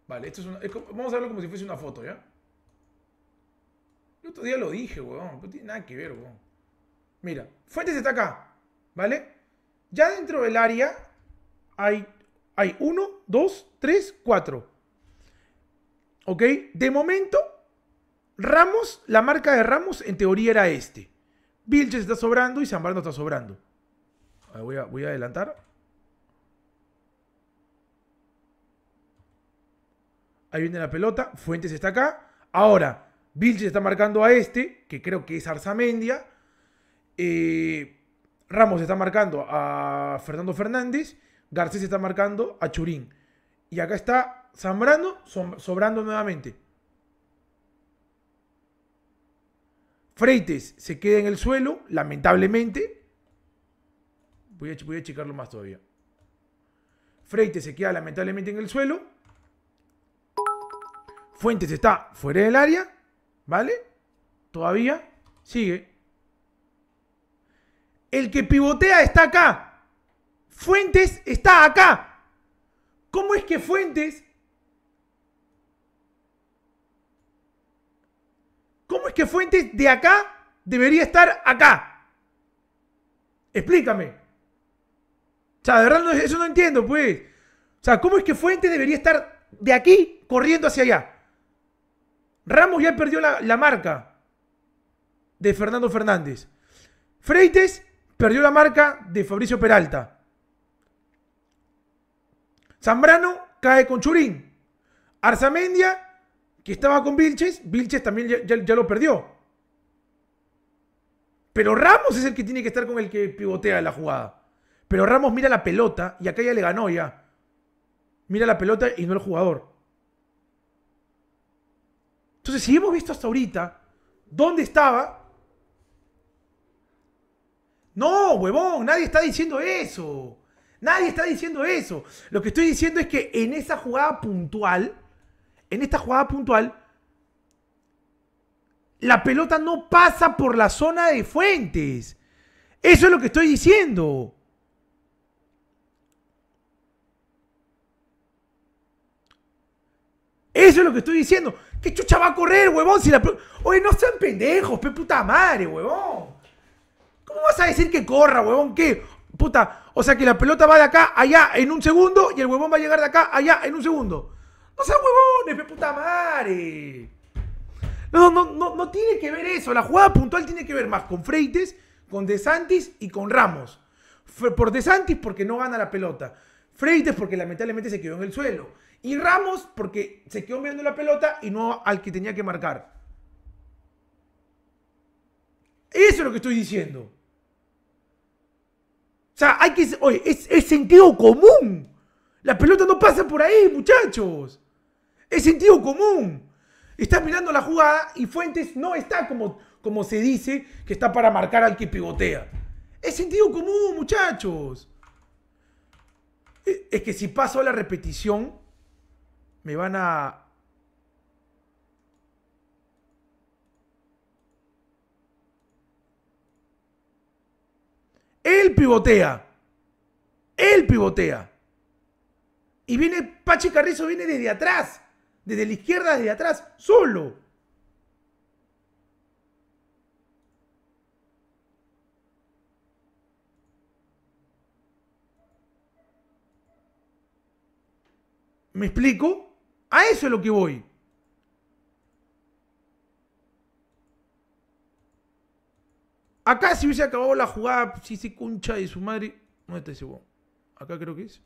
Vale, esto es vamos a verlo como si fuese una foto, ¿ya? El otro día lo dije, weón. No tiene nada que ver, weón. Mira, Fuentes está acá, ¿vale? Ya dentro del área hay, hay uno, dos, tres, cuatro. ¿Ok? De momento, Ramos, la marca de Ramos en teoría era este. Vilches está sobrando y Zambrano está sobrando. Voy voy a adelantar. Ahí viene la pelota. Fuentes está acá. Ahora, se está marcando a este, que creo que es Arzamendia. Eh, Ramos está marcando a Fernando Fernández. Garcés está marcando a Churín. Y acá está Zambrano sobrando nuevamente. Freites se queda en el suelo, lamentablemente. Voy a, voy a checarlo más todavía. Freites se queda lamentablemente en el suelo. Fuentes está fuera del área, ¿vale? Todavía sigue. El que pivotea está acá. Fuentes está acá. ¿Cómo es que Fuentes... ¿Cómo es que Fuentes de acá debería estar acá? Explícame. O sea, de verdad eso no entiendo, pues. O sea, ¿cómo es que Fuentes debería estar de aquí corriendo hacia allá? Ramos ya perdió la, marca de Fernando Fernández. Freites perdió la marca de Fabricio Peralta. Zambrano cae con Churín. Arzamendia, que estaba con Vilches, Vilches también ya, ya, lo perdió. Pero Ramos es el que tiene que estar con el que pivotea la jugada. Pero Ramos mira la pelota y acá ya le ganó ya. Mira la pelota y no el jugador. Entonces, si hemos visto hasta ahorita dónde estaba, no, huevón, nadie está diciendo eso. Nadie está diciendo eso. Lo que estoy diciendo es que en esa jugada puntual, en esta jugada puntual, la pelota no pasa por la zona de fuentes. Eso es lo que estoy diciendo. Eso es lo que estoy diciendo. ¿Qué chucha va a correr, huevón? Si Oye, no sean pendejos, pe puta madre, huevón. ¿Cómo vas a decir que corra, huevón? ¿Qué? Puta, o sea que la pelota va de acá allá en un segundo y el huevón va a llegar de acá allá en un segundo. No sean huevones, pe puta madre. No, no, no, no tiene que ver eso. La jugada puntual tiene que ver más con Freites, con De Santis y con Ramos. Por De Santis porque no gana la pelota. Freites porque lamentablemente se quedó en el suelo. Y Ramos, porque se quedó mirando la pelota y no al que tenía que marcar. Eso es lo que estoy diciendo. O sea, hay que. Oye, es, sentido común. La pelota no pasa por ahí, muchachos. Es sentido común. Estás mirando la jugada y Fuentes no está como, como se dice que está para marcar al que pivotea. Es sentido común, muchachos. E-, es que si paso a la repetición, me van a... Él pivotea. Él pivotea. Y viene Pachi Carrizo, viene desde atrás. Desde la izquierda, desde atrás, solo. ¿Me explico? A eso es lo que voy. Acá si hubiese acabado la jugada, si ese concha de su madre... ¿Dónde está ese hueón? Acá creo que es.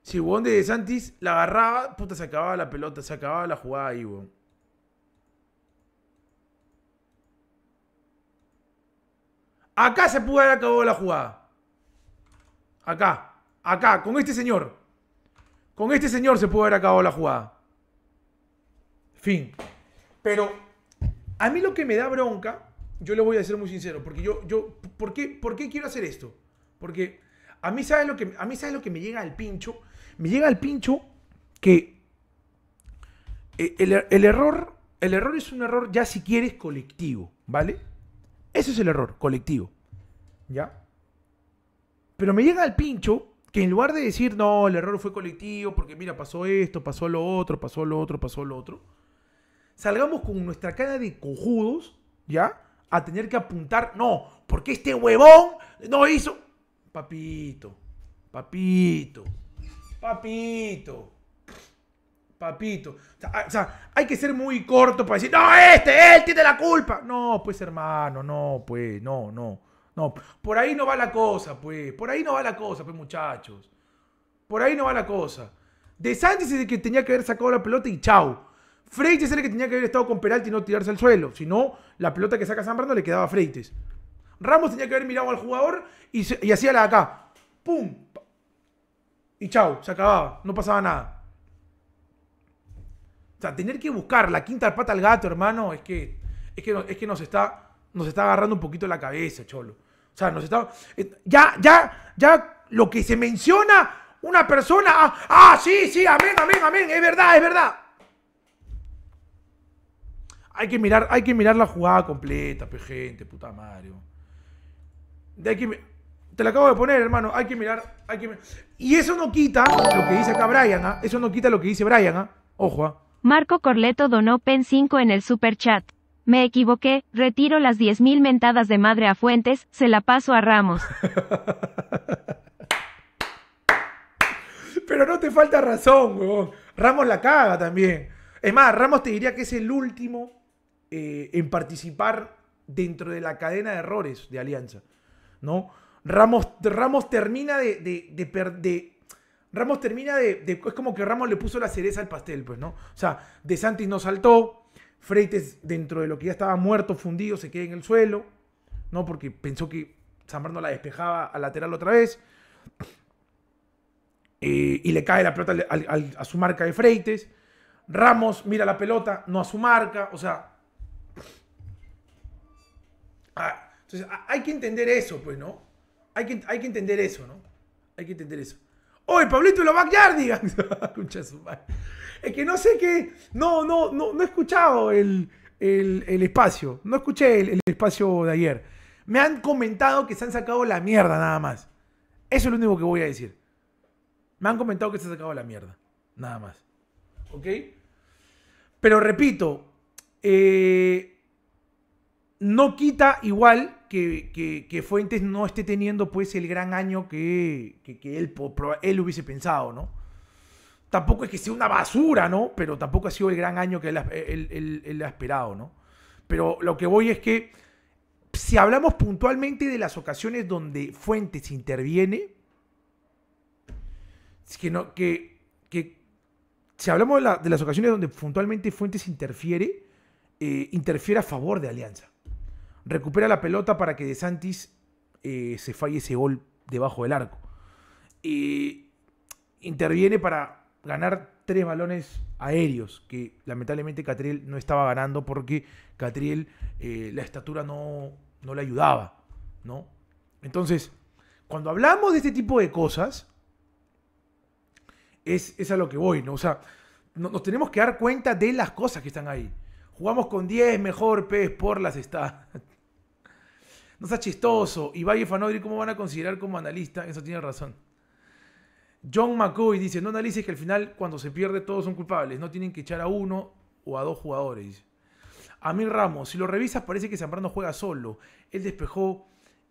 Si el de, Santis la agarraba, puta, se acababa la pelota, se acababa la jugada ahí, Acá se pudo haber acabado la jugada. Acá. Acá, con este señor. Con este señor se puede haber acabado la jugada. Fin. Pero a mí lo que me da bronca, yo le voy a ser muy sincero, porque yo, yo, ¿por qué, por quiero hacer esto? Porque a mí, ¿sabes lo que, a mí, ¿sabes lo que me llega al pincho? Me llega al pincho que eh, el, error, el error es un error ya si quieres colectivo, ¿vale? Ese es el error, colectivo. ¿Ya? Pero me llega al pincho que en lugar de decir, no, el error fue colectivo, porque mira, pasó esto, pasó lo otro, pasó lo otro, pasó lo otro, salgamos con nuestra cara de cojudos, ¿ya? A tener que apuntar, no, porque este huevón no hizo. Papito, papito, papito, papito. O sea, hay que ser muy corto para decir, no, este, él tiene la culpa. No, pues hermano, no, pues, no, no. No, por ahí no va la cosa, pues. Por ahí no va la cosa, pues, muchachos. Por ahí no va la cosa. De Sánchez es el que tenía que haber sacado la pelota y chao. Freites es el que tenía que haber estado con Peralta y no tirarse al suelo. Si no, la pelota que saca Zambrano le quedaba a Freites. Ramos tenía que haber mirado al jugador y, hacía la acá. ¡Pum! Y chao, se acababa. No pasaba nada. O sea, tener que buscar la quinta pata al gato, hermano, es que, es que, es que nos, está, nos está agarrando un poquito la cabeza, cholo. O sea, nos estamos. Eh, ya, ya, ya lo que se menciona una persona. Ah, ah, sí, sí, amén, amén, amén. Es verdad, es verdad. Hay que mirar, hay que mirar la jugada completa, gente, puta Mario. te la acabo de poner, hermano. Hay que mirar, Y eso no quita lo que dice acá Brian, ¿ah? Eso no quita lo que dice Brian, ¿ah? Ojo, ¿ah? Marco Corleto donó PEN 5 en el super chat. Me equivoqué, retiro las 10.000 mentadas de madre a Fuentes, se la paso a Ramos. (laughs) Pero no te falta razón, weón. Ramos la caga también. Es más, Ramos te diría que es el último eh, en participar dentro de la cadena de errores de Alianza. ¿No? Ramos, Ramos termina de, Ramos termina de, de, Es como que Ramos le puso la cereza al pastel, pues, ¿no? O sea, De Santis no saltó, Freites, dentro de lo que ya estaba muerto, fundido, se queda en el suelo, ¿no? Porque pensó que Zambrano no la despejaba al lateral otra vez. Eh, y le cae la pelota a su marca de Freites. Ramos mira la pelota, no a su marca. O sea. Ah, entonces, ah, hay que entender eso, pues, ¿no? Hay que, hay que entender eso, ¿no? Hay que entender eso. ¡Oye, Pablito ¡Escucha (laughs) su madre! Es que no sé qué. No, no, no, he escuchado el, espacio. No escuché el, espacio de ayer. Me han comentado que se han sacado la mierda nada más. Eso es lo único que voy a decir. Me han comentado que se han sacado la mierda. Nada más. ¿Ok? Pero repito, eh, no quita igual que, Fuentes no esté teniendo pues el gran año que, que él, él hubiese pensado, ¿no? tampoco es que sea una basura, ¿no? Pero tampoco ha sido el gran año que él, ha esperado, ¿no? Pero lo que voy es que si hablamos puntualmente de las ocasiones donde Fuentes interviene, que, no, que, que si hablamos de, las ocasiones donde puntualmente Fuentes interfiere, eh, interfiere a favor de Alianza. Recupera la pelota para que De Santis eh, se falle ese gol debajo del arco. Eh, interviene para ganar tres balones aéreos, que lamentablemente Catriel no estaba ganando porque Catriel eh, la estatura no, no le ayudaba, ¿no? Entonces, cuando hablamos de este tipo de cosas, es, es a lo que voy, ¿no? O sea, nos tenemos que dar cuenta de las cosas que están ahí. Jugamos con 10, mejor Pez por las está. (laughs) No está chistoso. Y Valle Fanodri, ¿cómo van a considerar como analista? Eso tiene razón. John McCoy dice, no analices que al final cuando se pierde todos son culpables, no tienen que echar a uno o a dos jugadores. Mil Ramos, si lo revisas parece que Zambrano juega solo. Él despejó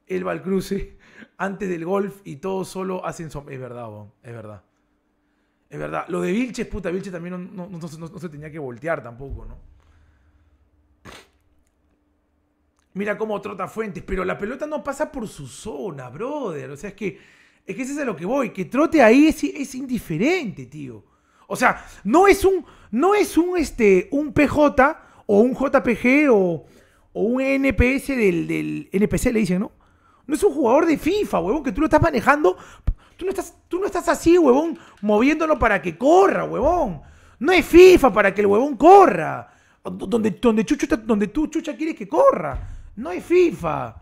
el Valcruce (laughs) antes del golf y todos solo hacen... es verdad, es verdad. Es verdad. Lo de Vilches, puta, Vilche también no, no se tenía que voltear tampoco, ¿no? Mira cómo trota Fuentes, pero la pelota no pasa por su zona, brother. O sea, es que es que ese es a lo que voy. Que trote ahí es, es indiferente, tío. O sea, no es un, no es un, este, un PJ o un JPG o, un NPS del, del, NPC, le dicen, ¿no? No es un jugador de FIFA, huevón, que tú lo estás manejando. Tú no estás, tú no estás así, huevón, moviéndolo para que corra, huevón. No es FIFA para que el huevón corra. Donde, donde, chucho, donde tú, chucha, quieres que corra. No es FIFA.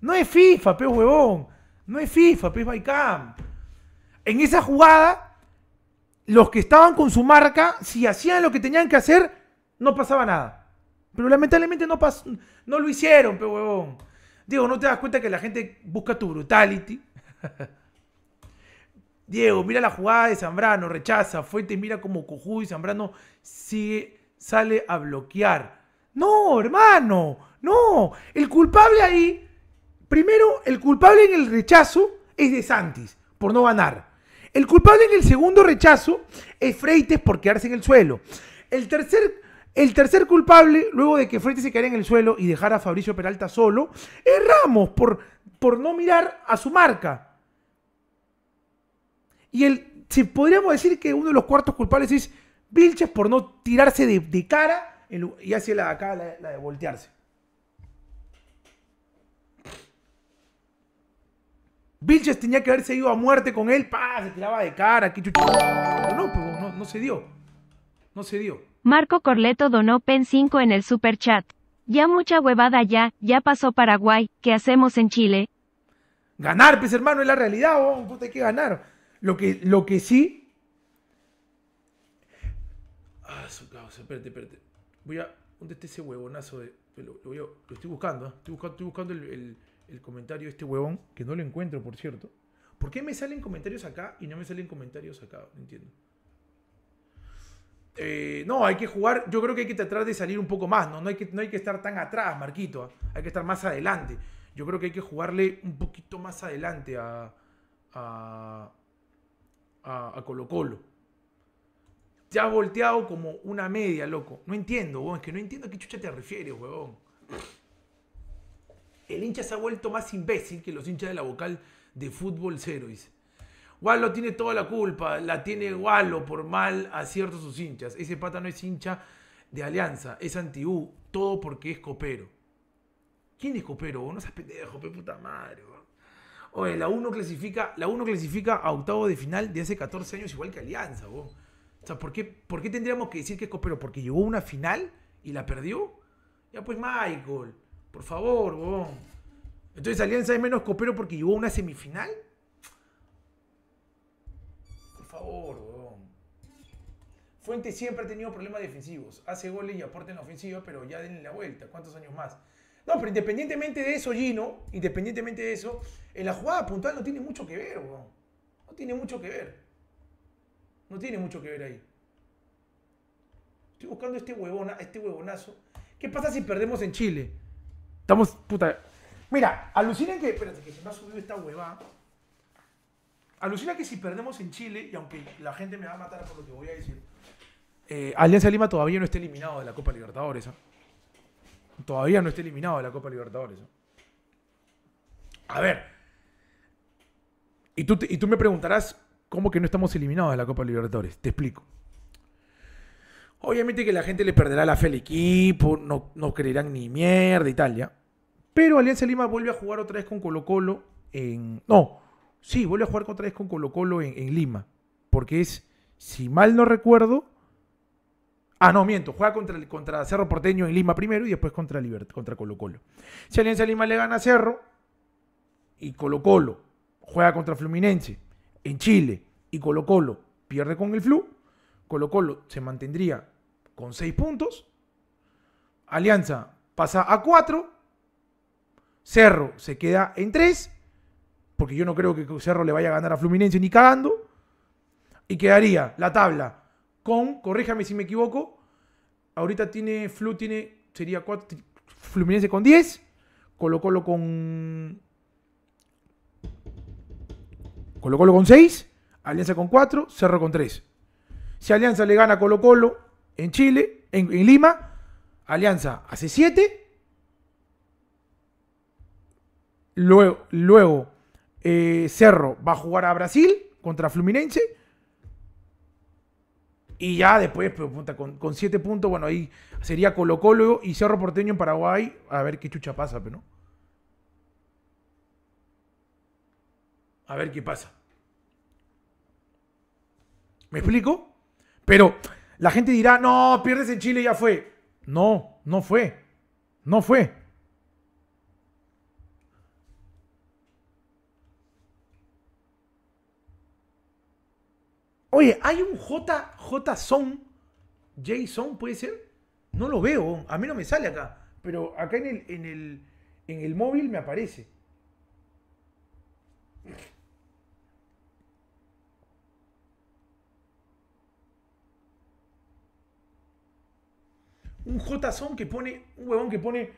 No es FIFA, peo huevón. No es FIFA, pues by Camp. En esa jugada, los que estaban con su marca, si hacían lo que tenían que hacer, no pasaba nada. Pero lamentablemente no, no lo hicieron, pero huevón. Diego, ¿no te das cuenta que la gente busca tu brutality? (laughs) Diego, mira la jugada de Zambrano, rechaza, y mira como Cojú y Zambrano sigue, sale a bloquear. No, hermano, no. El culpable ahí Primero, el culpable en el rechazo es de Santis, por no ganar. El culpable en el segundo rechazo es Freites por quedarse en el suelo. El tercer, el tercer culpable, luego de que Freites se quedara en el suelo y dejara a Fabricio Peralta solo, es Ramos por, por no mirar a su marca. Y el, si podríamos decir que uno de los cuartos culpables es Vilches por no tirarse de, cara y hacia la, acá la de voltearse. Vilches tenía que haberse ido a muerte con él. ¡Pah! Se tiraba de cara. Qué chuchu. Pero no, pero pues, no, se dio. No se dio. Marco Corleto donó PEN 5 en el super chat. Ya mucha huevada ya, ya pasó Paraguay, ¿qué hacemos en Chile? Ganar, pues hermano, es la realidad, puta, hay que ganar. Lo que, lo que sí. Ah, su causa, espérate, espérate. Voy a. ¿Dónde está ese huevonazo de.? Lo, ¿eh? estoy buscando, estoy buscando, el el comentario de este huevón, que no lo encuentro, por cierto. ¿Por qué me salen comentarios acá y no me salen comentarios acá? No entiendo. Eh, no, hay que jugar, yo creo que hay que tratar de salir un poco más, ¿no? No hay que, no hay que estar tan atrás, Marquito, ¿ah? hay que estar más adelante. Yo creo que hay que jugarle un poquito más adelante a, a, Colo Colo. Te has volteado como una media, loco. No entiendo, huevón, es que no entiendo a qué chucha te refieres, huevón el hincha se ha vuelto más imbécil que los hinchas de la vocal de fútbol cero. Dice. Wallo tiene toda la culpa, la tiene Wallo por mal acierto sus hinchas. Ese pata no es hincha de Alianza, es anti todo porque es copero. ¿Quién es copero? No seas pendejo, pe puta madre. O Oye, la 1 clasifica, uno clasifica a octavo de final de hace 14 años igual que Alianza, vos. O sea, ¿por qué, ¿por qué tendríamos que decir que es copero? ¿Porque llegó a una final y la perdió? Ya pues, Michael. Por favor, huevón. Entonces Alianza de menos copero porque llegó una semifinal. Por favor, huevón. Fuente siempre ha tenido problemas defensivos. Hace goles y aporta en la ofensiva, pero ya denle la vuelta. ¿Cuántos años más? No, pero independientemente de eso, Gino, independientemente de eso, en la jugada puntual no tiene mucho que ver, huevón. No tiene mucho que ver. No tiene mucho que ver ahí. Estoy buscando este huevona, este huevonazo. ¿Qué pasa si perdemos en Chile? Estamos, Mira, alucinen que. Espérate, que se me ha subido esta hueva Alucina que si perdemos en Chile, y aunque la gente me va a matar por lo que voy a decir, eh, Alianza Lima todavía no está eliminado de la Copa Libertadores. ¿eh? Todavía no está eliminado de la Copa Libertadores. ¿eh? A ver. Y tú, y tú me preguntarás, ¿cómo que no estamos eliminados de la Copa Libertadores? Te explico. Obviamente que la gente le perderá la fe al equipo, no, no creerán ni mierda y Pero Alianza Lima vuelve a jugar otra vez con Colo Colo en... No, sí, vuelve a jugar otra vez con Colo Colo en, Lima. Porque es, si mal no recuerdo... Ah, no, miento, juega contra, contra Cerro Porteño en Lima primero y después contra, contra Colo Colo. Si Alianza Lima le gana a Cerro y Colo Colo juega contra Fluminense en Chile y Colo Colo pierde con el Flu, Colo Colo se mantendría con 6 puntos. Alianza pasa a 4. Cerro se queda en 3. Porque yo no creo que Cerro le vaya a ganar a Fluminense ni cagando. Y quedaría la tabla con, corríjame si me equivoco, ahorita tiene Flu, sería 4, Fluminense con 10, Colo Colo con... Colo Colo con 6, Alianza con 4, Cerro con 3. Si Alianza le gana a Colo Colo, en Chile, en, Lima, Alianza hace 7. Luego, luego eh, Cerro va a jugar a Brasil contra Fluminense. Y ya después, pues, con 7 puntos, bueno, ahí sería Colo Colo y Cerro Porteño en Paraguay. A ver qué chucha pasa, pero no. A ver qué pasa. ¿Me explico? Pero la gente dirá, no, pierdes en Chile, ya fue. No, no fue. No fue. Oye, hay un JJ Zone. J puede ser. No lo veo. A mí no me sale acá. Pero acá en el, en el móvil me aparece. Un j que pone, un huevón que pone,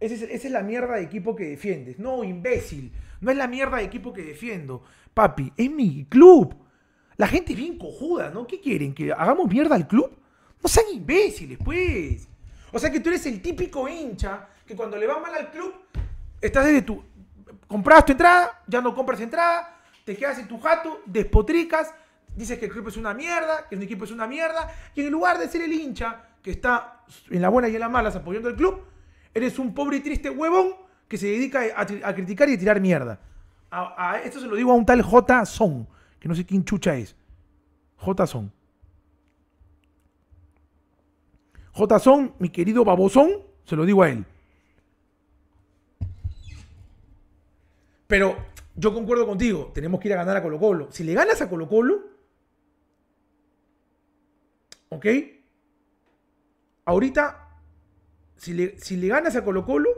esa es, la mierda de equipo que defiendes. No, imbécil, no es la mierda de equipo que defiendo. Papi, es mi club. La gente es bien cojuda, ¿no? ¿Qué quieren? ¿Que hagamos mierda al club? No sean imbéciles, pues. O sea que tú eres el típico hincha que cuando le va mal al club, estás desde tu... Compras tu entrada, ya no compras entrada, te quedas en tu jato, despotricas, dices que el club es una mierda, que el equipo es una mierda, y en lugar de ser el hincha que está en las buenas y en las malas apoyando al club, eres un pobre y triste huevón que se dedica a, criticar y a tirar mierda. A, esto se lo digo a un tal J. Son, que no sé quién chucha es. J. Son. J. Son, mi querido babosón, se lo digo a él. Pero yo concuerdo contigo, tenemos que ir a ganar a Colo Colo. Si le ganas a Colo Colo, ¿ok? ahorita, si le, ganas a Colo Colo,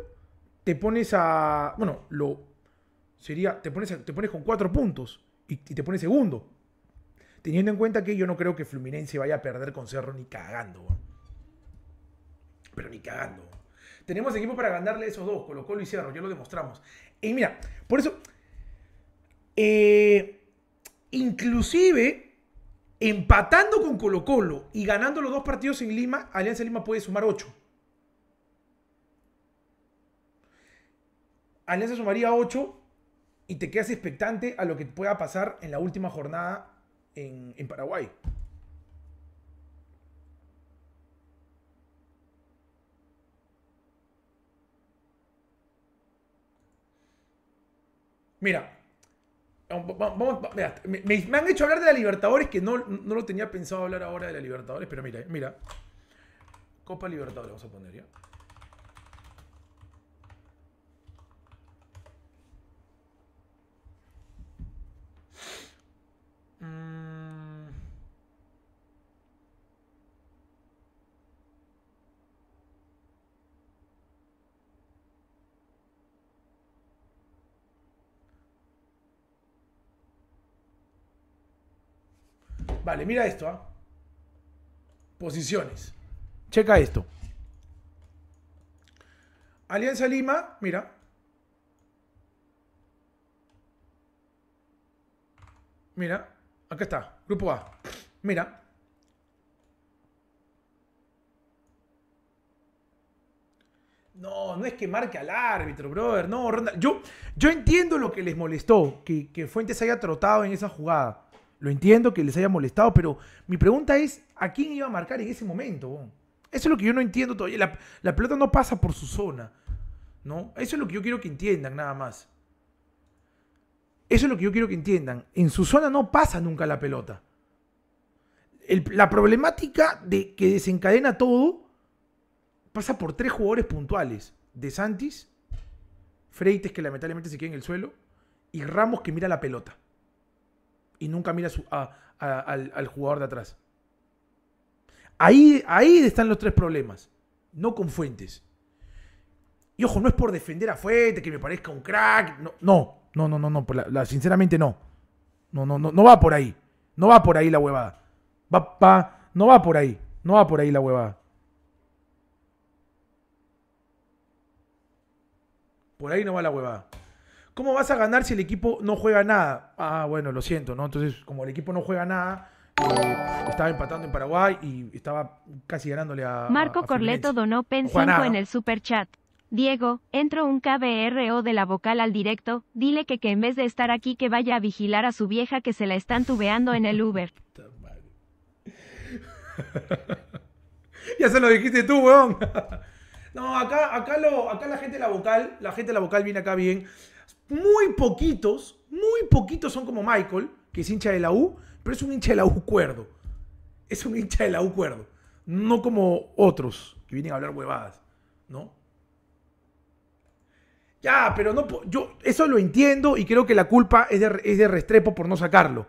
te pones a. Bueno, lo. Sería. Te pones, te pones con cuatro puntos y, te pones segundo. Teniendo en cuenta que yo no creo que Fluminense vaya a perder con Cerro ni cagando. Pero ni cagando. Tenemos equipo para ganarle esos dos, Colo Colo y Cerro, ya lo demostramos. Y mira, por eso. Eh, inclusive Empatando con Colo Colo y ganando los dos partidos en Lima, Alianza Lima puede sumar 8. Alianza sumaría 8 y te quedas expectante a lo que pueda pasar en la última jornada en, en Paraguay. Mira, Vamos, me, han hecho hablar de la Libertadores que no, lo tenía pensado hablar ahora de la Libertadores, pero mira, eh, mira. Copa Libertadores vamos a poner ya. Mm. Vale, mira esto. ¿ah? Posiciones. Checa esto. Alianza Lima, mira. Mira, acá está, Grupo A. Mira. No, no es que marque al árbitro, brother. No, Yo, yo entiendo lo que les molestó, que Fuentes haya trotado en esa jugada. Lo entiendo que les haya molestado, pero mi pregunta es, ¿a quién iba a marcar en ese momento? Eso es lo que yo no entiendo todavía. La, pelota no pasa por su zona, ¿no? Eso es lo que yo quiero que entiendan, nada más. Eso es lo que yo quiero que entiendan. En su zona no pasa nunca la pelota. la problemática de que desencadena todo pasa por tres jugadores puntuales. De Santis, Freites que lamentablemente se queda en el suelo y Ramos que mira la pelota y nunca mira al, jugador de atrás. Ahí, ahí están los tres problemas, no con Fuentes. Y ojo, no es por defender a Fuentes, que me parezca un crack. No, no, no, no, no, sinceramente no. No, no, no, no va por ahí. No va por ahí la huevada. no va por ahí. No va por ahí la huevada. Por ahí no va la huevada. ¿Cómo vas a ganar si el equipo no juega nada? Ah, bueno, lo siento, ¿no? Entonces, como el equipo no juega nada, eh, estaba empatando en Paraguay y estaba casi ganándole a. Marco Corleto donó Pen 5 en el super chat. Diego, entro un KBRO de la vocal al directo, dile que en vez de estar aquí que vaya a vigilar a su vieja que se la están tubeando en el Uber. (laughs) (laughs) ya se lo dijiste tú, weón. (laughs) no, acá, acá, lo, acá la gente la vocal, la gente de la vocal viene acá bien muy poquitos, muy poquitos son como Michael, que es hincha de la U, pero es un hincha de la U cuerdo. Es un hincha de la U cuerdo. No como otros que vienen a hablar huevadas, ¿no? Ya, pero no. Yo eso lo entiendo y creo que la culpa es de, es de Restrepo por no sacarlo.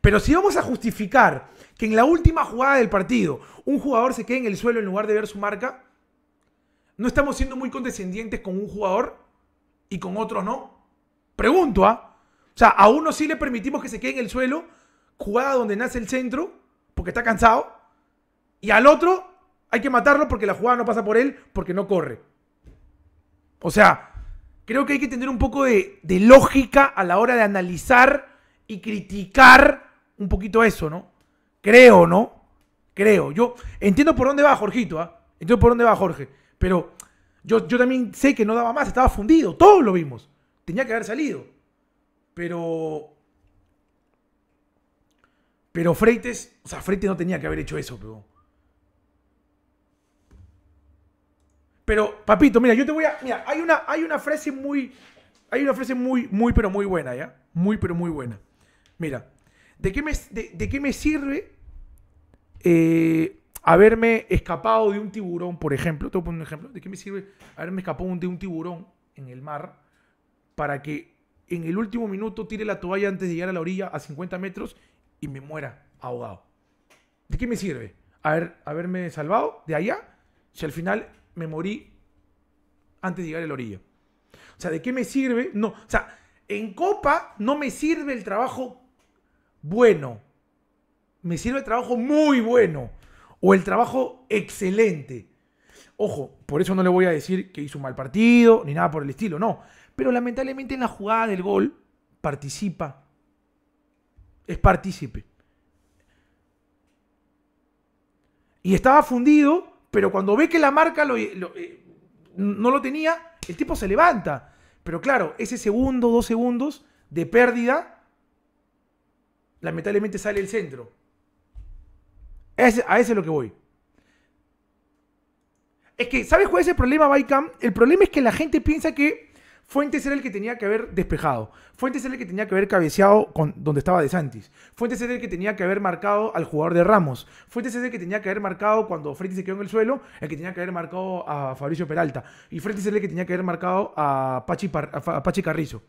Pero si vamos a justificar que en la última jugada del partido un jugador se quede en el suelo en lugar de ver su marca, ¿no estamos siendo muy condescendientes con un jugador y con otros no? Pregunto, ¿ah? O sea, a uno sí le permitimos que se quede en el suelo, jugada donde nace el centro, porque está cansado, y al otro hay que matarlo porque la jugada no pasa por él, porque no corre. O sea, creo que hay que tener un poco de, de lógica a la hora de analizar y criticar un poquito eso, ¿no? Creo, ¿no? Creo. Yo entiendo por dónde va Jorgito, ¿ah? Entiendo por dónde va Jorge, pero yo, yo también sé que no daba más, estaba fundido, todos lo vimos tenía que haber salido. Pero. Pero Freites. O sea, Freites no tenía que haber hecho eso, pero. Pero, papito, mira, yo te voy a. Mira, hay una, hay una frase muy. Hay una frase muy, muy, pero muy buena, ¿ya? Muy, pero muy buena. Mira, ¿de qué me, de, qué me sirve eh, haberme escapado de un tiburón, por ejemplo? Te voy un ejemplo. ¿De qué me sirve haberme escapado de un tiburón en el mar? para que en el último minuto tire la toalla antes de llegar a la orilla a 50 metros y me muera ahogado. ¿De qué me sirve? haberme salvado de allá si al final me morí antes de llegar a la orilla. O sea, ¿de qué me sirve? No, o sea, en Copa no me sirve el trabajo bueno. Me sirve el trabajo muy bueno o el trabajo excelente. Ojo, por eso no le voy a decir que hizo un mal partido ni nada por el estilo, no. Pero lamentablemente en la jugada del gol participa. Es partícipe. Y estaba fundido, pero cuando ve que la marca eh, no lo tenía, el tipo se levanta. Pero claro, ese segundo, dos segundos de pérdida, lamentablemente sale el centro. a ese es lo que voy. Es que, ¿sabes cuál es el problema, Baikam? El problema es que la gente piensa que Fuentes era el que tenía que haber despejado. Fuentes era el que tenía que haber cabeceado con donde estaba De Santis. Fuentes era el que tenía que haber marcado al jugador de Ramos. Fuentes era el que tenía que haber marcado cuando Freddy se quedó en el suelo, el que tenía que haber marcado a Fabricio Peralta. Y Fuentes era el que tenía que haber marcado a Pachi, Carrizo.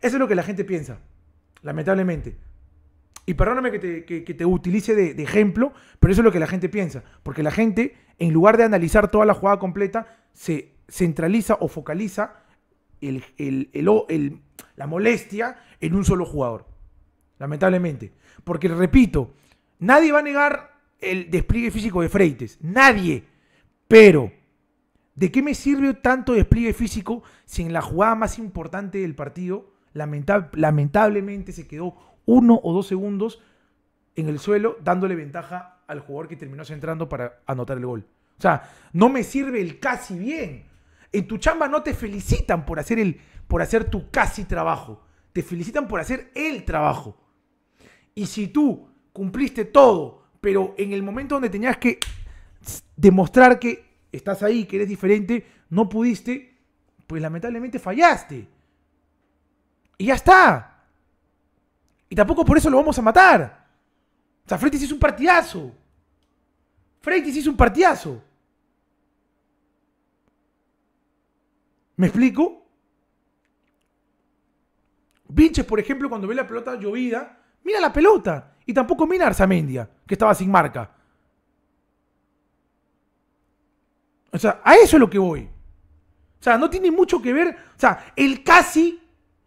Eso es lo que la gente piensa, lamentablemente. Y perdóname que te, utilice de, ejemplo, pero eso es lo que la gente piensa. Porque la gente, en lugar de analizar toda la jugada completa, se centraliza o focaliza la molestia en un solo jugador. Lamentablemente. Porque, repito, nadie va a negar el despliegue físico de Freites. Nadie. Pero, ¿de qué me sirve tanto despliegue físico si en la jugada más importante del partido, lamentablemente, se quedó uno o dos segundos en el suelo, dándole ventaja al jugador que terminó centrando para anotar el gol? O sea, no me sirve el casi bien. En tu chamba no te felicitan por hacer, el, por hacer tu casi trabajo. Te felicitan por hacer el trabajo. Y si tú cumpliste todo, pero en el momento donde tenías que demostrar que estás ahí, que eres diferente, no pudiste, pues lamentablemente fallaste. Y ya está. Y tampoco por eso lo vamos a matar. O sea, Freitas hizo un partidazo. Freitas hizo un partidazo. ¿Me explico? Vinches, por ejemplo, cuando ve la pelota llovida, mira la pelota. Y tampoco mira a Arzamendia, que estaba sin marca. O sea, a eso es lo que voy. O sea, no tiene mucho que ver. O sea, el casi,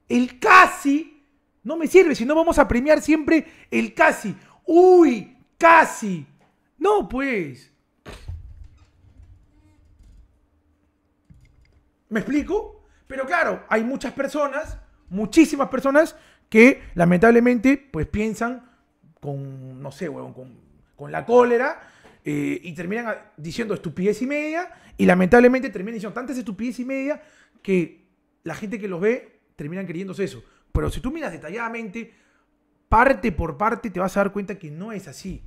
el casi, no me sirve, si no vamos a premiar siempre el casi. Uy, casi. No, pues. ¿Me explico? Pero claro, hay muchas personas, muchísimas personas, que lamentablemente pues piensan con, no sé, con, la cólera eh, y terminan diciendo estupidez y media y lamentablemente terminan diciendo tantas estupidez y media que la gente que los ve terminan creyéndose eso. Pero si tú miras detalladamente, parte por parte, te vas a dar cuenta que no es así.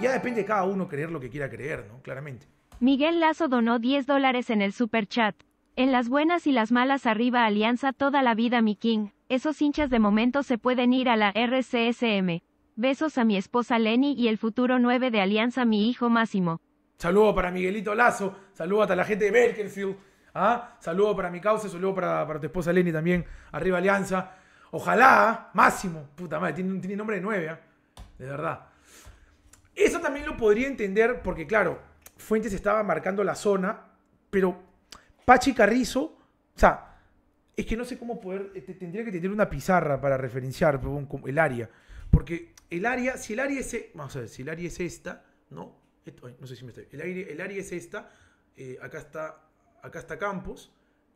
Ya depende de cada uno creer lo que quiera creer, ¿no? Claramente. Miguel Lazo donó 10 dólares en el super chat. En las buenas y las malas arriba Alianza toda la vida mi king, esos hinchas de momento se pueden ir a la RCSM. Besos a mi esposa Lenny y el futuro 9 de Alianza mi hijo Máximo. Saludo para Miguelito Lazo, saludo hasta la gente de Belkenfield, ¿ah? saludo para mi causa, saludo para, para tu esposa Lenny también, arriba Alianza. Ojalá, Máximo, puta madre, tiene, tiene nombre de 9, ¿ah? de verdad. Eso también lo podría entender porque, claro, Fuentes estaba marcando la zona, pero Pachi Carrizo, o sea, es que no sé cómo poder, eh, tendría que tener una pizarra para referenciar pues, el área, porque el área, si el área es, e, vamos a ver, si el área es esta, ¿no? no sé si me está el, área, el área es esta, eh, acá está, acá está Campos,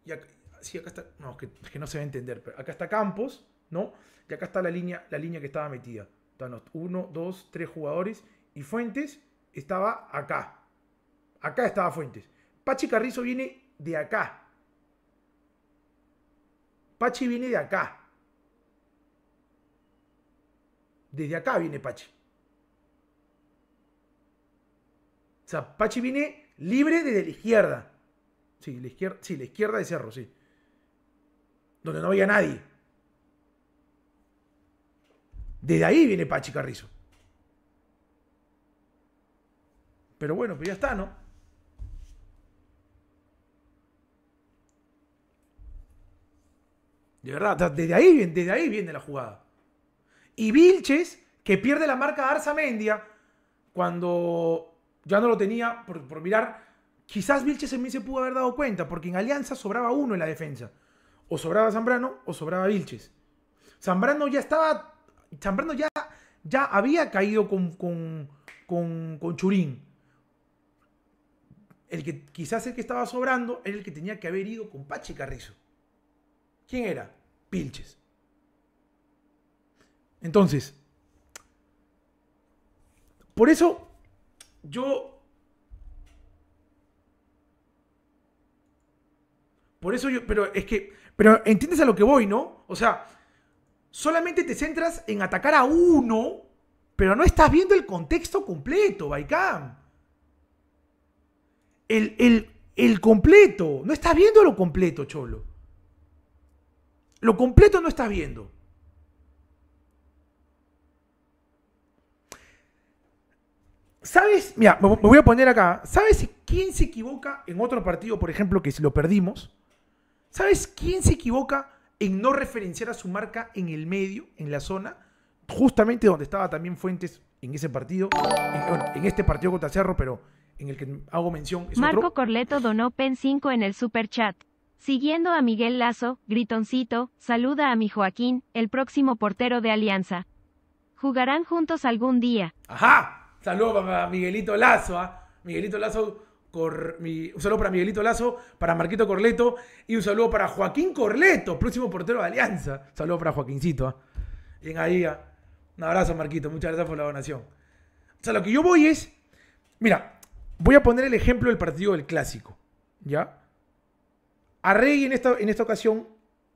y acá, sí, acá está, no, que, que no se va a entender, pero acá está Campos, ¿no? Y acá está la línea, la línea que estaba metida. uno, dos, tres jugadores y Fuentes estaba acá. Acá estaba Fuentes. Pachi Carrizo viene de acá. Pachi viene de acá. Desde acá viene Pachi. O sea, Pachi viene libre desde la izquierda. Sí, la izquierda, sí, la izquierda de Cerro, sí. Donde no había nadie. Desde ahí viene Pachi Carrizo. Pero bueno, pues ya está, ¿no? De verdad, desde ahí, desde ahí viene la jugada. Y Vilches, que pierde la marca Arza Mendia cuando ya no lo tenía por, mirar. Quizás Vilches en mí se pudo haber dado cuenta, porque en Alianza sobraba uno en la defensa. O sobraba Zambrano o sobraba Vilches. Zambrano ya estaba. Zambrano ya, ya había caído con, con, con, con Churín. El que, quizás el que estaba sobrando era el que tenía que haber ido con Pachi Carrizo. ¿Quién era? Pilches. Entonces, por eso yo... Por eso yo... Pero es que... Pero entiendes a lo que voy, ¿no? O sea, solamente te centras en atacar a uno, pero no estás viendo el contexto completo, Baikam. El, el, el completo. No estás viendo lo completo, Cholo. Lo completo no estás viendo. ¿Sabes? Mira, me voy a poner acá. ¿Sabes quién se equivoca en otro partido, por ejemplo, que si lo perdimos? ¿Sabes quién se equivoca en no referenciar a su marca en el medio, en la zona? Justamente donde estaba también Fuentes en ese partido, en, este partido contra Cerro, pero en el que hago mención. Marco Corleto donó PEN 5 en el super chat. Siguiendo a Miguel Lazo, Gritoncito, saluda a mi Joaquín, el próximo portero de Alianza. Jugarán juntos algún día. Ajá, saludo para Miguelito Lazo, ¿ah? Miguelito Lazo, un saludo para Miguelito Lazo, para Marquito Corleto y un saludo para Joaquín Corleto, próximo portero de Alianza. saludo para Joaquincito. ¿ah? Bien ahí, ¿ah? un abrazo Marquito, muchas gracias por la donación. O sea, lo que yo voy es, mira, voy a poner el ejemplo del partido del clásico, ¿ya? Arregui en esta, en esta ocasión,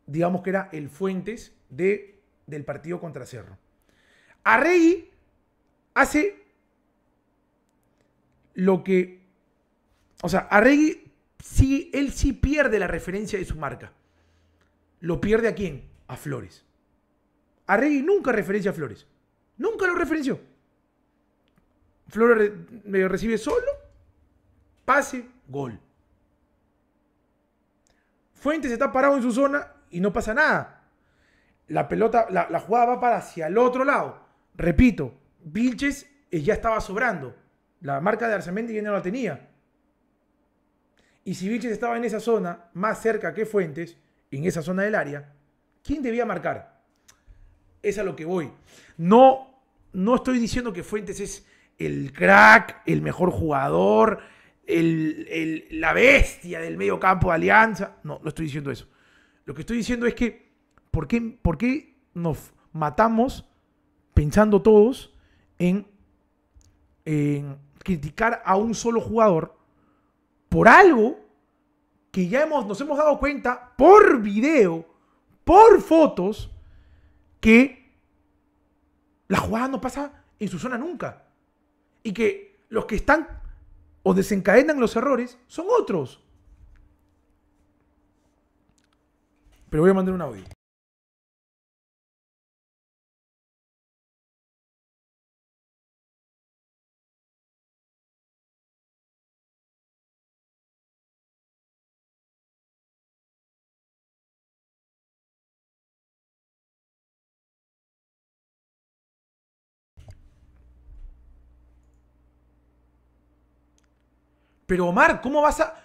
digamos que era el Fuentes de, del partido contra Cerro. Arregui hace lo que. O sea, Arregui, él sí pierde la referencia de su marca. ¿Lo pierde a quién? A Flores. Arregui nunca referencia a Flores. Nunca lo referenció. Flores recibe solo, pase, gol. Fuentes está parado en su zona y no pasa nada. La pelota, la, jugada va para hacia el otro lado. Repito, Vilches eh, ya estaba sobrando. La marca de Arzamendi ya no la tenía. Y si Vilches estaba en esa zona, más cerca que Fuentes, en esa zona del área, ¿quién debía marcar? Es a lo que voy. No, no estoy diciendo que Fuentes es el crack, el mejor jugador, el, la bestia del medio campo de Alianza. No, no estoy diciendo eso. Lo que estoy diciendo es que, ¿por qué, por nos matamos pensando todos en, en criticar a un solo jugador por algo que ya hemos, nos hemos dado cuenta por video, por fotos, que la jugada no pasa en su zona nunca. Y que los que están o desencadenan los errores son otros. Pero voy a mandar un audio. Pero Omar, ¿cómo vas a...?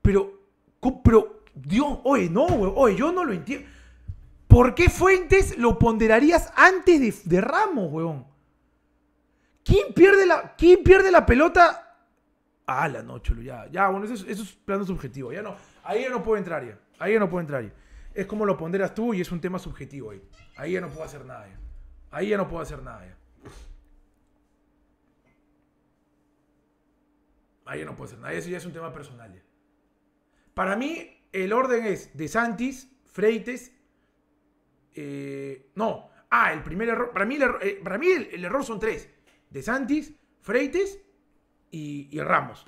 Pero, pero, Dios, oye, no, weón, oye, yo no lo entiendo. ¿Por qué Fuentes lo ponderarías antes de, Ramos, weón? ¿Quién pierde la, quién pierde la pelota? Ah, la noche ya, ya, bueno, eso, eso es plano subjetivo, ya no, ahí ya no puedo entrar ya, ahí ya no puedo entrar ya. Es como lo ponderas tú y es un tema subjetivo ahí. Ahí ya no puedo hacer nada ya. Ahí ya no puedo hacer nada ya. Ahí no puede ser nada. Eso ya es un tema personal. Para mí, el orden es de Santis, Freites. Eh, no. Ah, el primer error. Para mí, el, error, eh, para mí el, error son tres: De Santis, Freites y, Ramos.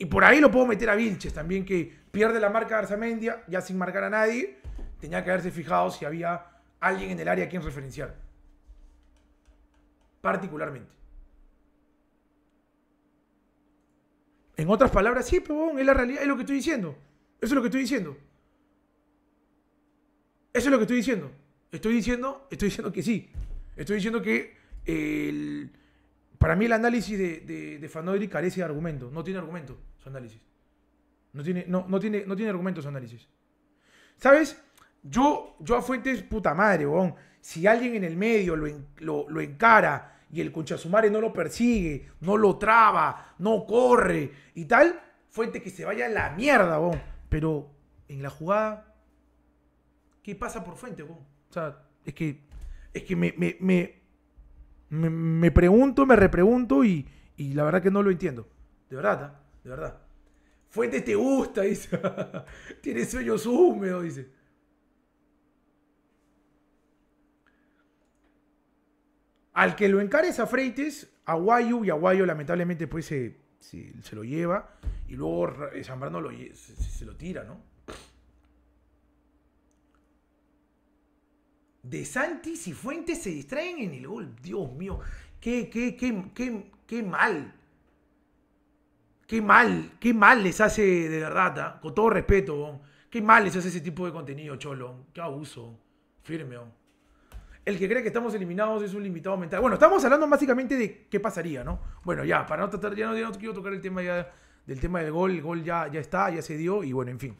Y por ahí lo puedo meter a Vilches también, que pierde la marca de Arzamendia, ya sin marcar a nadie. Tenía que haberse fijado si había alguien en el área a quien referenciar. Particularmente. En otras palabras, sí, pero es la realidad, es lo que estoy diciendo. Eso es lo que estoy diciendo. Eso es lo que estoy diciendo. Estoy diciendo, estoy diciendo que sí. Estoy diciendo que para mí el análisis de, de, Fanodri carece de argumento. No tiene argumento su análisis. No tiene, no, tiene, no tiene argumento su análisis. ¿Sabes? Yo, yo a Fuentes, puta madre, Si alguien en el medio lo, lo, lo encara y el Sumare no lo persigue, no lo traba, no corre y tal, fuente que se vaya a la mierda, vos. Pero en la jugada, ¿qué pasa por fuente, vos? O sea, es que, es que me, me, pregunto, me repregunto y, la verdad que no lo entiendo. De verdad, ¿ah? de verdad. Fuente te gusta, (laughs) dice. Tiene sueños húmedos, dice. Al que lo encareza a Freites, Aguayo, y Aguayo lamentablemente pues se, lo lleva, y luego Zambrano eh, lo, se, lo tira, ¿no? De Santis y Fuentes se distraen en el gol. Dios mío, qué, qué, qué, qué, qué mal. Qué mal, qué mal les hace de verdad, ¿ah? con todo respeto. Qué mal les hace ese tipo de contenido, Cholo. Qué abuso. Firme el que cree que estamos eliminados es un limitado mental. Bueno, estamos hablando básicamente de qué pasaría, ¿no? Bueno, ya, para no tratar, ya no, quiero tocar el tema ya del tema del gol, el gol ya, ya está, ya se dio y bueno, en fin.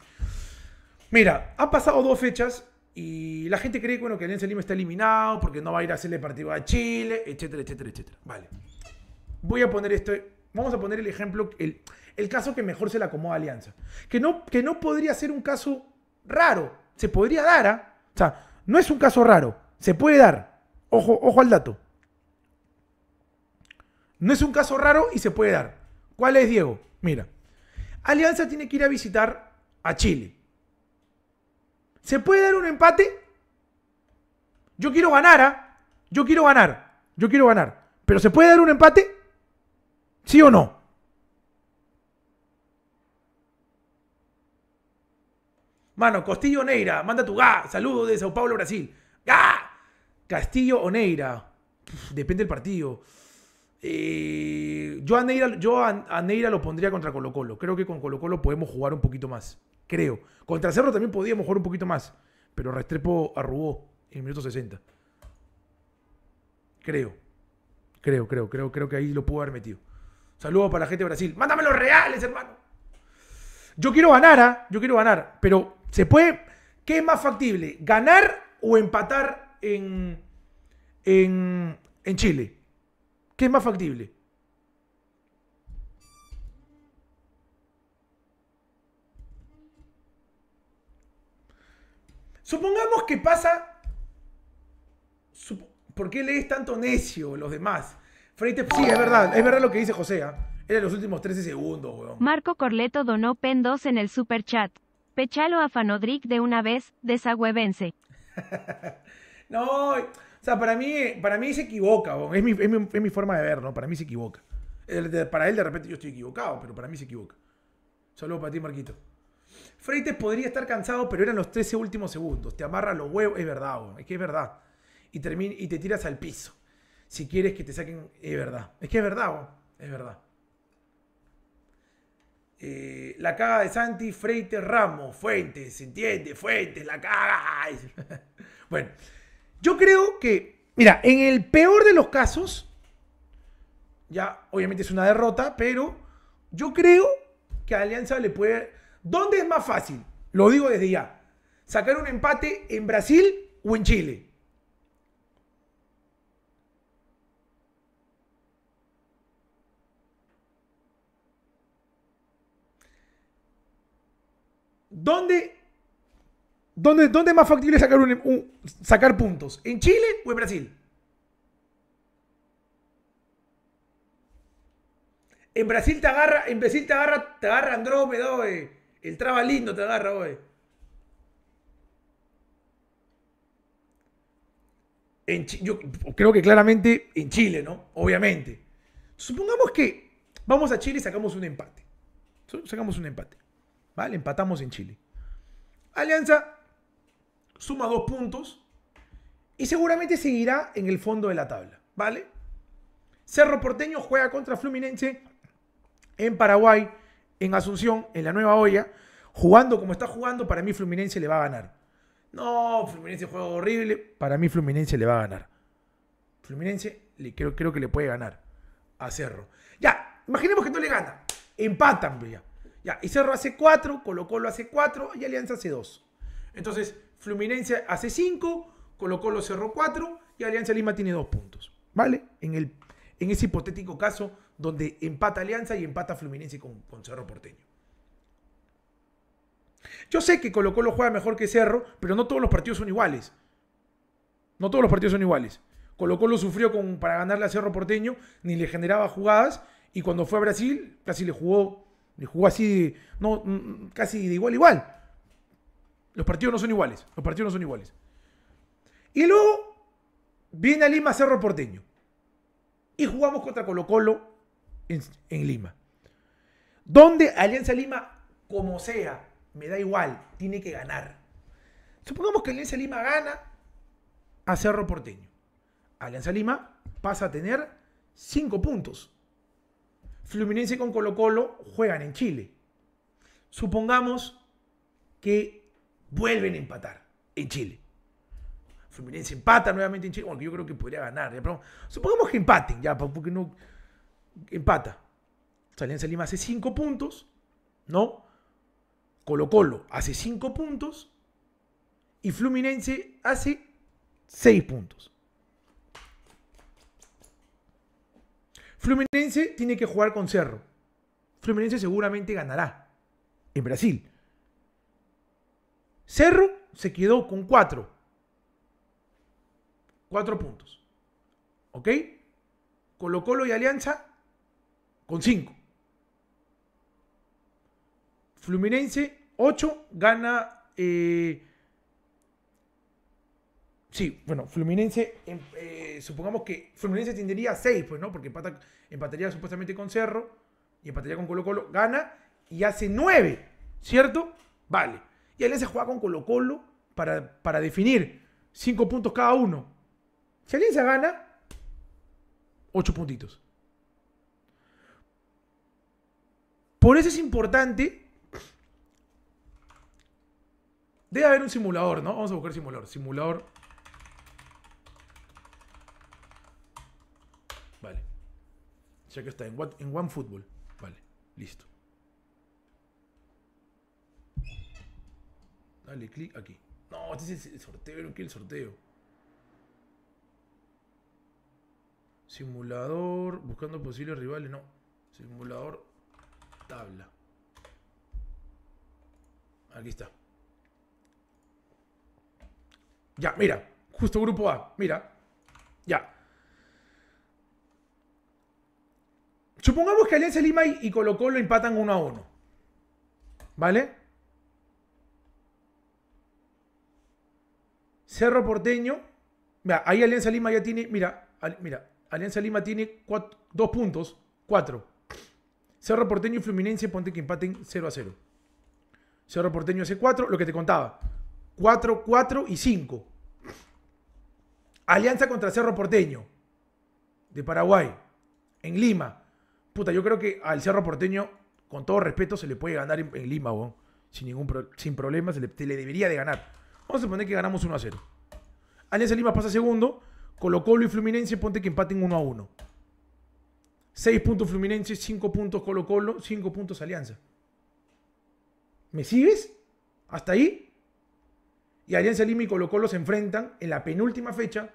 Mira, han pasado dos fechas y la gente cree bueno, que Alianza Lima está eliminado porque no va a ir a hacerle partido a Chile, etcétera, etcétera, etcétera. Vale. Voy a poner esto, vamos a poner el ejemplo, el, el caso que mejor se la acomoda a Alianza. Que no, que no podría ser un caso raro, se podría dar, ¿ah? O sea, no es un caso raro, se puede dar. Ojo, ojo al dato. No es un caso raro y se puede dar. ¿Cuál es, Diego? Mira, Alianza tiene que ir a visitar a Chile. ¿Se puede dar un empate? Yo quiero ganar, ¿ah? Yo quiero ganar, yo quiero ganar. ¿Pero se puede dar un empate? ¿Sí o no? Mano, Costillo Neira, manda tu ga, Saludos de Sao Paulo, Brasil. ¡Ga! Castillo o Neira. depende del partido. Eh, yo, a Neira, lo pondría contra Colo Colo. Creo que con Colo Colo podemos jugar un poquito más. Creo. Contra Cerro también podíamos jugar un poquito más. Pero Restrepo arrugó en el minuto 60. Creo. Creo, creo, creo, creo que ahí lo pudo haber metido. Saludos para la gente de Brasil. Mándame los reales, hermano. Yo quiero ganar, ¿ah? Yo quiero ganar. Pero se puede... ¿Qué es más factible? ¿Ganar o empatar en, Chile? ¿Qué es más factible? Supongamos que pasa... ¿Por qué lees tanto necio los demás? sí, es verdad, es verdad lo que dice José. ¿ah? Era los últimos 13 segundos, Marco Corleto donó PEN 2 en el super chat. Pechalo a Fanodric de una vez, desagüevense. (laughs) No, o sea, para mí, para mí se equivoca, es mi, forma de ver, ¿no? Para mí se equivoca. Para él de repente yo estoy equivocado, pero para mí se equivoca. Saludos para ti, Marquito. Freites podría estar cansado, pero eran los 13 últimos segundos. Te amarra los huevos, es verdad, es que es verdad. Y, y te tiras al piso. Si quieres que te saquen, es verdad. Es que es verdad, es verdad. Eh, la caga de Santi, Freites, Ramos, Fuentes, ¿se entiende? Fuentes, la caga. (laughs) (laughs) bueno, yo creo que, mira, en el peor de los casos, ya obviamente es una derrota, pero yo creo que a Alianza le puede... ¿Dónde es más fácil? Lo digo desde ya. ¿Sacar un empate en Brasil o en Chile? ¿Dónde ¿Dónde, es más factible sacar, sacar puntos? ¿En Chile o en Brasil? En Brasil te agarra, en Brasil te agarra, te agarra Andrómeda, güey. El traba lindo te agarra, güey. En, yo creo que claramente en Chile, ¿no? Obviamente. Supongamos que vamos a Chile y sacamos un empate. Sacamos un empate. ¿Vale? Empatamos en Chile. Alianza suma dos puntos y seguramente seguirá en el fondo de la tabla, ¿vale? Cerro Porteño juega contra Fluminense en Paraguay, en Asunción, en la Nueva Olla. Jugando como está jugando, para mí Fluminense le va a ganar. No, Fluminense juega horrible. Para mí Fluminense le va a ganar. Fluminense le, creo, que le puede ganar a Cerro. Ya, imaginemos que no le gana. Empatan, ya. Ya, y Cerro hace cuatro, Colo Colo hace cuatro, y Alianza hace dos. Entonces, Fluminense hace 5, Colo Colo cerró 4 y Alianza Lima tiene 2 puntos. ¿Vale? En, el, en ese hipotético caso donde empata Alianza y empata Fluminense con, con Cerro Porteño. Yo sé que Colo Colo juega mejor que Cerro, pero no todos los partidos son iguales. No todos los partidos son iguales. Colo Colo sufrió con, para ganarle a Cerro Porteño, ni le generaba jugadas, y cuando fue a Brasil, casi le jugó, le jugó así, no, mm, casi de igual a igual. Los partidos no son iguales. Los partidos no son iguales. Y luego viene a Lima Cerro Porteño. Y jugamos contra Colo Colo en, en Lima. Donde Alianza Lima, como sea, me da igual, tiene que ganar. Supongamos que Alianza Lima gana a Cerro Porteño. Alianza Lima pasa a tener 5 puntos. Fluminense con Colo Colo juegan en Chile. Supongamos que vuelven a empatar en Chile. Fluminense empata nuevamente en Chile, yo creo que podría ganar. supongamos que empaten, ya, porque no. Empata. Alianza Lima hace 5 puntos, ¿no? Colo Colo hace 5 puntos y Fluminense hace 6 puntos. Fluminense tiene que jugar con Cerro. Fluminense seguramente ganará en Brasil. Cerro se quedó con 4. Cuatro puntos. ¿Ok? Colo Colo y Alianza con 5. Fluminense 8 gana... Eh, sí, bueno, Fluminense, em, eh, supongamos que Fluminense tendría seis pues, ¿no? Porque empataría supuestamente con Cerro y empataría con Colo Colo, gana y hace 9, ¿cierto? Vale. Y se juega con Colo Colo para, definir cinco puntos cada uno. Si Alianza gana, 8 puntitos. Por eso es importante. Debe haber un simulador, ¿no? Vamos a buscar simulador. Simulador. Vale. Ya que está en, en OneFootball. Vale, listo. Dale clic aquí. No, este es el sorteo, no quiero el sorteo. Simulador, buscando posibles rivales, no. Simulador, tabla. Aquí está. Ya, mira. Justo grupo A, mira. Ya. Supongamos que Alianza Lima y Colo Colo empatan uno a uno ¿Vale? Cerro Porteño, mira, ahí Alianza Lima ya tiene, mira, mira, Alianza Lima tiene dos puntos, cuatro. Cerro Porteño y Fluminense, ponte que empaten 0 a 0. Cerro Porteño hace 4, lo que te contaba. 4, 4 y 5. Alianza contra Cerro Porteño de Paraguay, en Lima. Puta, yo creo que al Cerro Porteño, con todo respeto, se le puede ganar en, Lima, sin ningún sin problema, le, se le, debería de ganar. Vamos a suponer que ganamos 1 a 0. Alianza Lima pasa segundo. Colo Colo y Fluminense, ponte que empaten 1 a 1. 6 puntos Fluminense, 5 puntos Colo Colo, 5 puntos Alianza. ¿Me sigues? ¿Hasta ahí? Y Alianza Lima y Colo Colo se enfrentan en la penúltima fecha,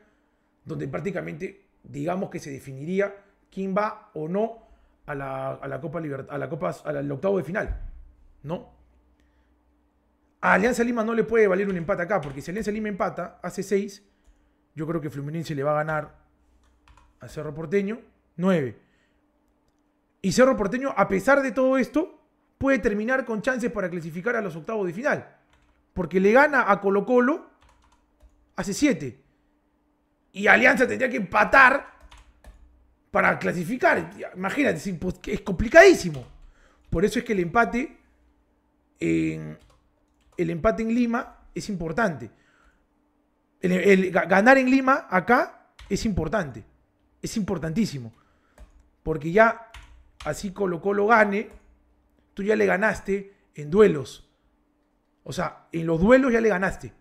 donde prácticamente digamos que se definiría quién va o no a la, a la Copa Libertad, a la Copa, al octavo de final. ¿No? A Alianza Lima no le puede valer un empate acá, porque si Alianza Lima empata, hace 6. Yo creo que Fluminense le va a ganar a Cerro Porteño 9. Y Cerro Porteño, a pesar de todo esto, puede terminar con chances para clasificar a los octavos de final. Porque le gana a Colo Colo, hace 7. Y Alianza tendría que empatar para clasificar. Imagínate, es complicadísimo. Por eso es que el empate... en el empate en Lima es importante. ganar en Lima acá es importante. Es importantísimo. Porque ya así Colo Colo gane, tú ya le ganaste en duelos. O sea, en los duelos ya le ganaste.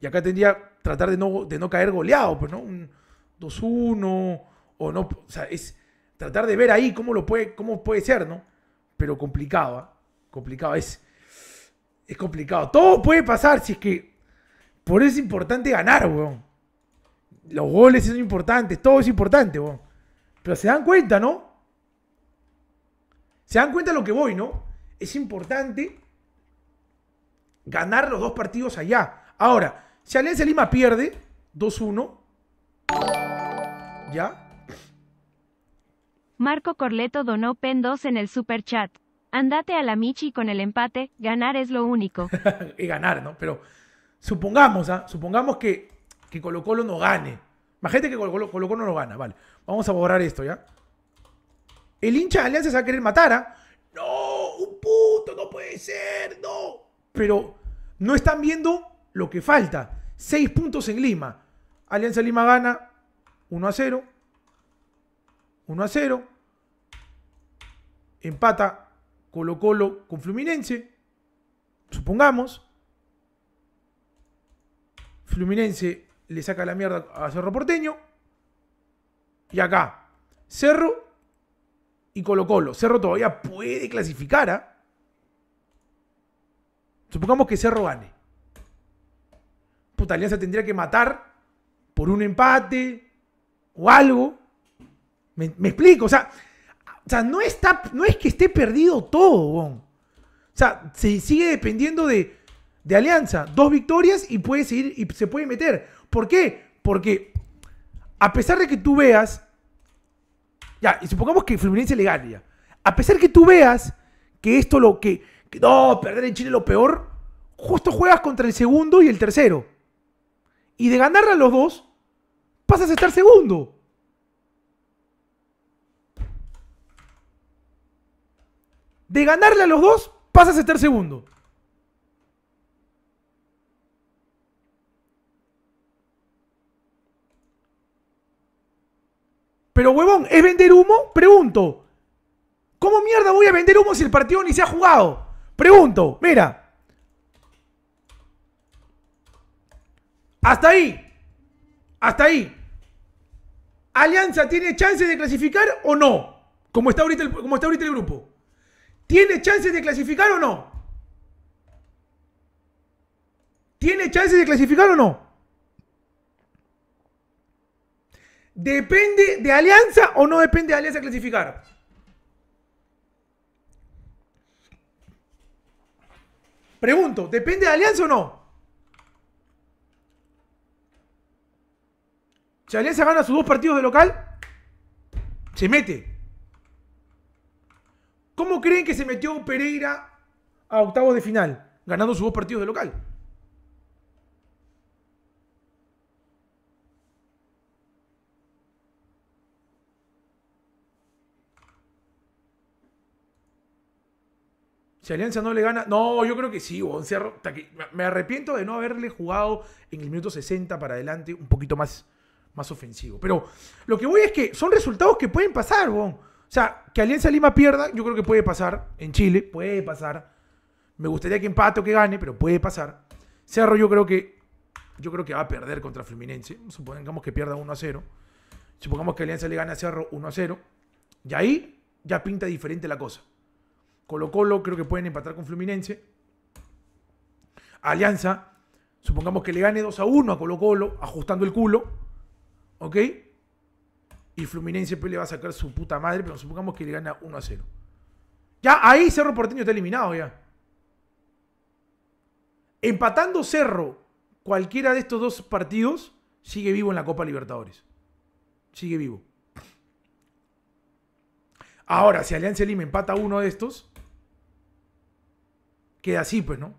Y acá tendría tratar de no, de no caer goleado, pues, ¿no? Un 2-1 o no. O sea, es tratar de ver ahí cómo lo puede, cómo puede ser, ¿no? pero complicado. Complicado, es, es complicado. Todo puede pasar si es que. Por eso es importante ganar, weón. Los goles son importantes, todo es importante, weón. Pero se dan cuenta, ¿no? Se dan cuenta de lo que voy, ¿no? Es importante ganar los dos partidos allá. Ahora, si Alianza Lima pierde 2-1, ¿ya? Marco Corleto donó PEN 2 en el super chat. Andate a la Michi con el empate, ganar es lo único. (laughs) y ganar, ¿no? Pero supongamos, ¿ah? supongamos que, que Colo Colo no gane. Imagínate que Colo Colo, no lo no gana, vale. Vamos a borrar esto, ¿ya? El hincha de Alianza se va a querer matar, ¿ah? No, un puto, no puede ser, no. Pero no están viendo lo que falta. Seis puntos en Lima. Alianza Lima gana 1 a 0. 1 a 0. Empata Colo Colo con Fluminense. Supongamos. Fluminense le saca la mierda a Cerro Porteño. Y acá, Cerro y Colo Colo. Cerro todavía puede clasificar. ¿ah? Supongamos que Cerro gane. Puta, Alianza tendría que matar por un empate o algo me, explico, o sea, no, está, no es que esté perdido todo, bon. O sea, se sigue dependiendo de, Alianza. Dos victorias y puedes ir y se puede meter. ¿Por qué? Porque a pesar de que tú veas. Ya, y supongamos que Fluminense le gane ya. A pesar de que tú veas que esto lo que. no, perder en Chile lo peor. Justo juegas contra el segundo y el tercero. Y de ganar a los dos, pasas a estar segundo. De ganarle a los dos, pasas a estar segundo. Pero huevón, ¿es vender humo? Pregunto. ¿Cómo mierda voy a vender humo si el partido ni se ha jugado? Pregunto, mira. Hasta ahí. Hasta ahí. ¿Alianza tiene chance de clasificar o no? Como está ahorita el, como está ahorita el grupo. ¿Tiene chances de clasificar o no? ¿Tiene chances de clasificar o no? ¿Depende de Alianza o no depende de Alianza clasificar? Pregunto, ¿depende de Alianza o no? Si Alianza gana sus dos partidos de local, se mete. ¿Cómo creen que se metió Pereira a octavos de final, ganando sus dos partidos de local? Si Alianza no le gana. No, yo creo que sí, Me arrepiento de no haberle jugado en el minuto 60 para adelante un poquito más, más ofensivo. Pero lo que voy es que son resultados que pueden pasar, bon. O sea, que Alianza Lima pierda, yo creo que puede pasar en Chile, puede pasar. Me gustaría que empate o que gane, pero puede pasar. Cerro yo creo que yo creo que va a perder contra Fluminense. Supongamos que pierda 1 a 0. Supongamos que Alianza le gane a Cerro 1 a 0. Y ahí ya pinta diferente la cosa. Colo Colo creo que pueden empatar con Fluminense. Alianza, supongamos que le gane 2 a 1 a Colo Colo, ajustando el culo. ¿Ok? y Fluminense pues, le va a sacar su puta madre, pero supongamos que le gana 1 a 0. Ya ahí Cerro Porteño está eliminado ya. Empatando Cerro cualquiera de estos dos partidos, sigue vivo en la Copa Libertadores. Sigue vivo. Ahora, si Alianza Lima empata uno de estos, queda así, pues, ¿no?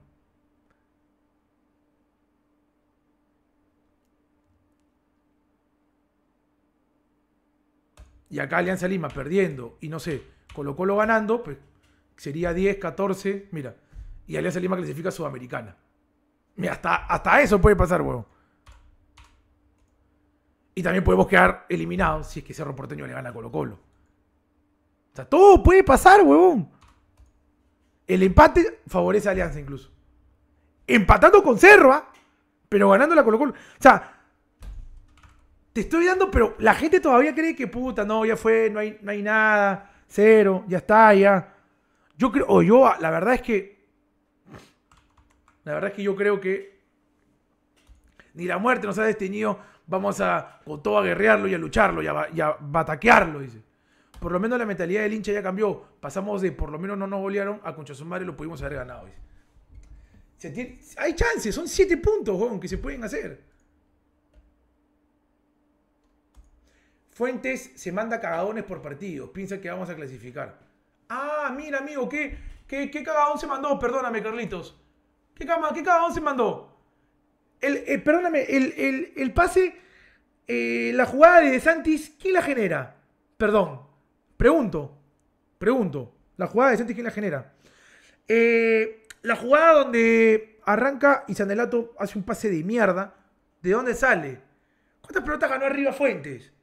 y acá Alianza Lima perdiendo y no sé, Colo Colo ganando, pues sería 10, 14, mira, y Alianza Lima clasifica a Sudamericana. Mira, hasta, hasta eso puede pasar, huevón. Y también podemos quedar eliminados si es que Cerro Porteño le gana a Colo Colo. O sea, todo puede pasar, huevón. El empate favorece a Alianza incluso. Empatando con Cerro, ¿ah? pero ganando la Colo Colo. O sea, estoy dando, pero la gente todavía cree que puta, no, ya fue, no hay, no hay nada, cero, ya está, ya. Yo creo, o yo, la verdad es que, la verdad es que yo creo que ni la muerte nos ha destenido, vamos a con todo a guerrearlo y a lucharlo y a, y bataquearlo, dice. Por lo menos la mentalidad del hincha ya cambió. Pasamos de por lo menos no nos golearon a Concha y lo pudimos haber ganado. hay chances, son siete puntos, que se pueden hacer. Fuentes se manda cagadones por partido. Piensa que vamos a clasificar. Ah, mira, amigo, ¿qué, qué, qué cagadón se mandó? Perdóname, Carlitos. ¿Qué, cama, cagadón se mandó? El, eh, perdóname, el, el, el pase, eh, la jugada de, de Santis, ¿quién la genera? Perdón, pregunto, pregunto. La jugada de Santis, ¿quién la genera? Eh, la jugada donde arranca y Sanelato hace un pase de mierda, ¿de dónde sale? ¿Cuántas pelotas ganó arriba Fuentes?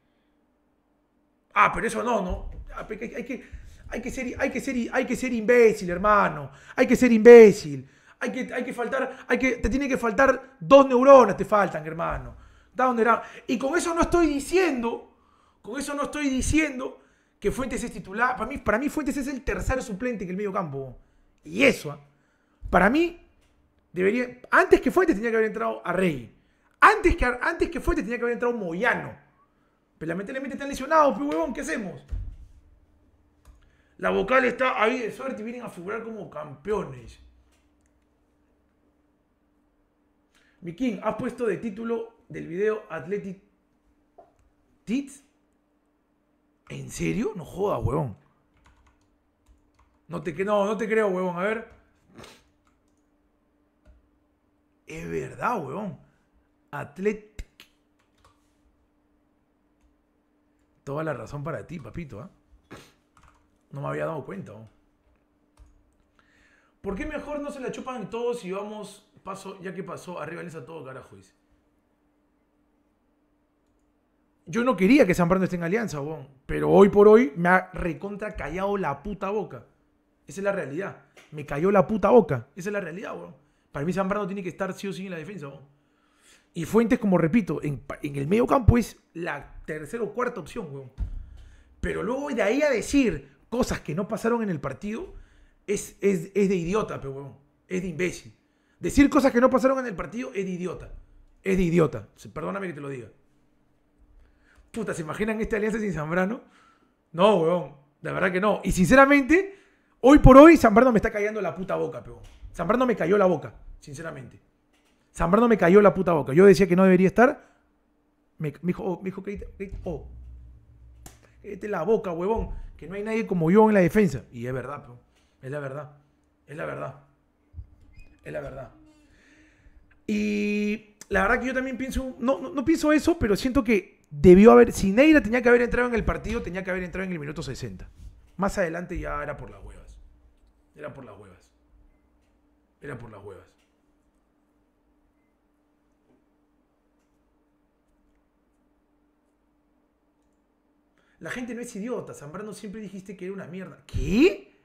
Ah, pero eso no, ¿no? Ah, hay que, hay que, ser, hay que, ser, hay que ser imbécil, hermano. Hay que ser imbécil. Hay que, hay que faltar, hay que, te tiene que faltar dos neuronas, te faltan, hermano. ¿Dónde era? Y con eso no estoy diciendo, con eso no estoy diciendo que Fuentes es titular. Para mí, para mí Fuentes es el tercer suplente que el medio campo. Y eso, ¿ah? para mí, debería, antes que Fuentes tenía que haber entrado a Rey. Antes que, antes que Fuentes tenía que haber entrado Moyano. Pero la lamentablemente están lesionados, pero huevón, ¿qué hacemos? La vocal está ahí de suerte y vienen a figurar como campeones. Mi King, has puesto de título del video Athletic Tits. ¿En serio? No jodas, huevón. No te, no, no te creo, huevón. A ver. Es verdad, huevón. Athletic Toda la razón para ti, papito. ¿eh? No me había dado cuenta. ¿Por qué mejor no se la chupan todos y vamos, paso, ya que pasó, arriba les a todo, carajo? Dice. Yo no quería que San esté en alianza, bon, pero hoy por hoy me ha recontra callado la puta boca. Esa es la realidad. Me cayó la puta boca. Esa es la realidad, bon. Para mí San tiene que estar sí o sí en la defensa, vos. Y Fuentes, como repito, en, el medio campo es la tercera o cuarta opción, weón. Pero luego de ahí a decir cosas que no pasaron en el partido es, es, es de idiota, pero weón. Es de imbécil. Decir cosas que no pasaron en el partido es de idiota. Es de idiota. Perdóname que te lo diga. Puta, ¿se imaginan esta alianza sin Zambrano? No, weón. La verdad que no. Y sinceramente, hoy por hoy, Zambrano me está cayendo la puta boca, weón. Zambrano me cayó la boca, sinceramente. Zambrano me cayó la puta boca. Yo decía que no debería estar. Me, dijo, oh, me dijo, que, que, oh, la boca, huevón. Que no hay nadie como yo en la defensa. Y es verdad, pero Es la verdad. Es la verdad. Es la verdad. Y la verdad que yo también pienso, no, no, no pienso eso, pero siento que debió haber, si Neira tenía que haber entrado en el partido, tenía que haber entrado en el minuto 60. Más adelante ya era por las huevas. Era por las huevas. Era por las huevas. La gente no es idiota. Zambrano siempre dijiste que era una mierda. ¿Qué?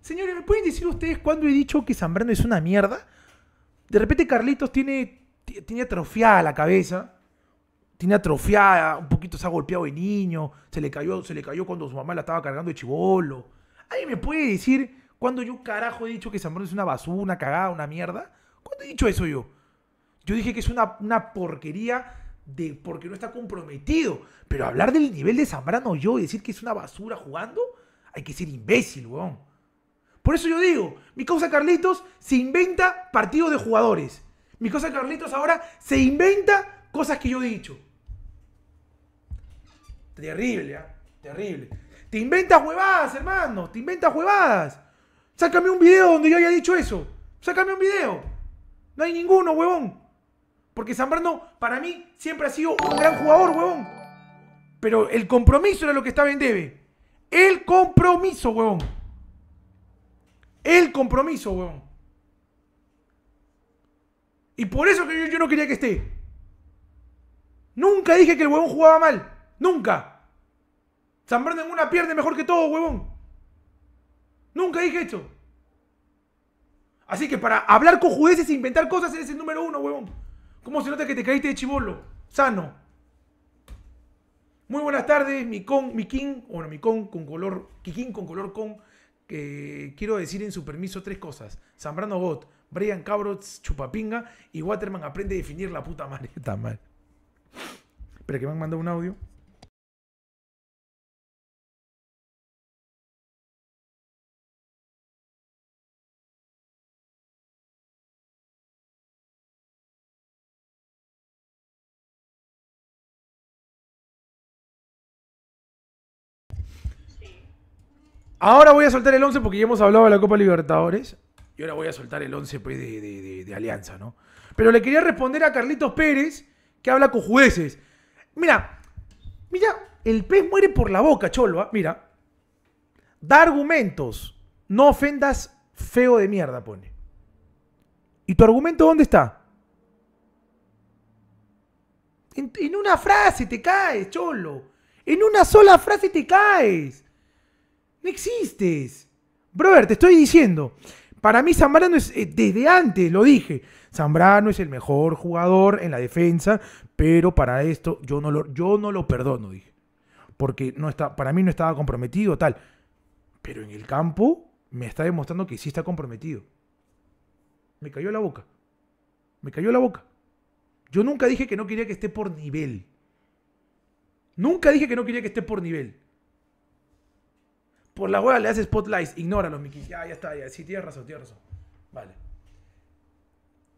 Señores, ¿me pueden decir ustedes cuándo he dicho que Zambrano es una mierda? De repente Carlitos tiene, tiene atrofiada la cabeza. Tiene atrofiada, un poquito se ha golpeado de niño. Se le cayó, se le cayó cuando su mamá la estaba cargando de chivolo. ¿Alguien me puede decir cuándo yo carajo he dicho que Zambrano es una basura, una cagada, una mierda? ¿Cuándo he dicho eso yo? Yo dije que es una, una porquería de porque no está comprometido. Pero hablar del nivel de Zambrano yo y decir que es una basura jugando, hay que ser imbécil, weón. Por eso yo digo, mi causa Carlitos se inventa partidos de jugadores. Mi causa Carlitos ahora se inventa cosas que yo he dicho. Terrible, ¿ah? Terrible. Te inventas huevadas, hermano. Te inventas huevadas. Sácame un video donde yo haya dicho eso. Sácame un video. No hay ninguno, huevón. Porque Zambrano, para mí, siempre ha sido un gran jugador, huevón. Pero el compromiso era lo que estaba en debe. El compromiso, huevón. El compromiso, huevón. Y por eso que yo, no quería que esté. Nunca dije que el huevón jugaba mal. Nunca. Zambrano en una pierde mejor que todo, huevón. Nunca dije eso Así que para hablar con jueces e inventar cosas eres el número uno, huevón. ¿Cómo se nota que te caíste de chivolo? Sano. Muy buenas tardes, mi con, mi king, bueno, mi con con color, Kikín con color con, que quiero decir en su permiso tres cosas. Zambrano Bot, Brian Cabrots, Chupapinga y Waterman aprende a definir la puta madre. Está mal. Espera que me han mandado un audio. Ahora voy a soltar el 11 porque ya hemos hablado de la Copa Libertadores. Y ahora voy a soltar el 11 pues, de, Alianza, ¿no? Pero le quería responder a Carlitos Pérez, que habla con jueces. Mira, mira, el pez muere por la boca, cholo. ¿ah? Mira. Da argumentos. No ofendas feo de mierda, pone. ¿Y tu argumento dónde está? en una frase te caes, Cholo. En una sola frase te caes. No existes. Brother, te estoy diciendo. Para mí Zambrano es, eh, desde antes lo dije, Zambrano es el mejor jugador en la defensa, pero para esto yo no lo, yo no lo perdono, dije. Porque no está, para mí no estaba comprometido, tal. Pero en el campo me está demostrando que sí está comprometido. Me cayó la boca. Me cayó la boca. Yo nunca dije que no quería que esté por nivel. Nunca dije que no quería que esté por nivel. Por la hueá le hace spotlights, ignóralo, Miki. Ya, ya está, ya. Sí, tienes razón, tienes razón. Vale.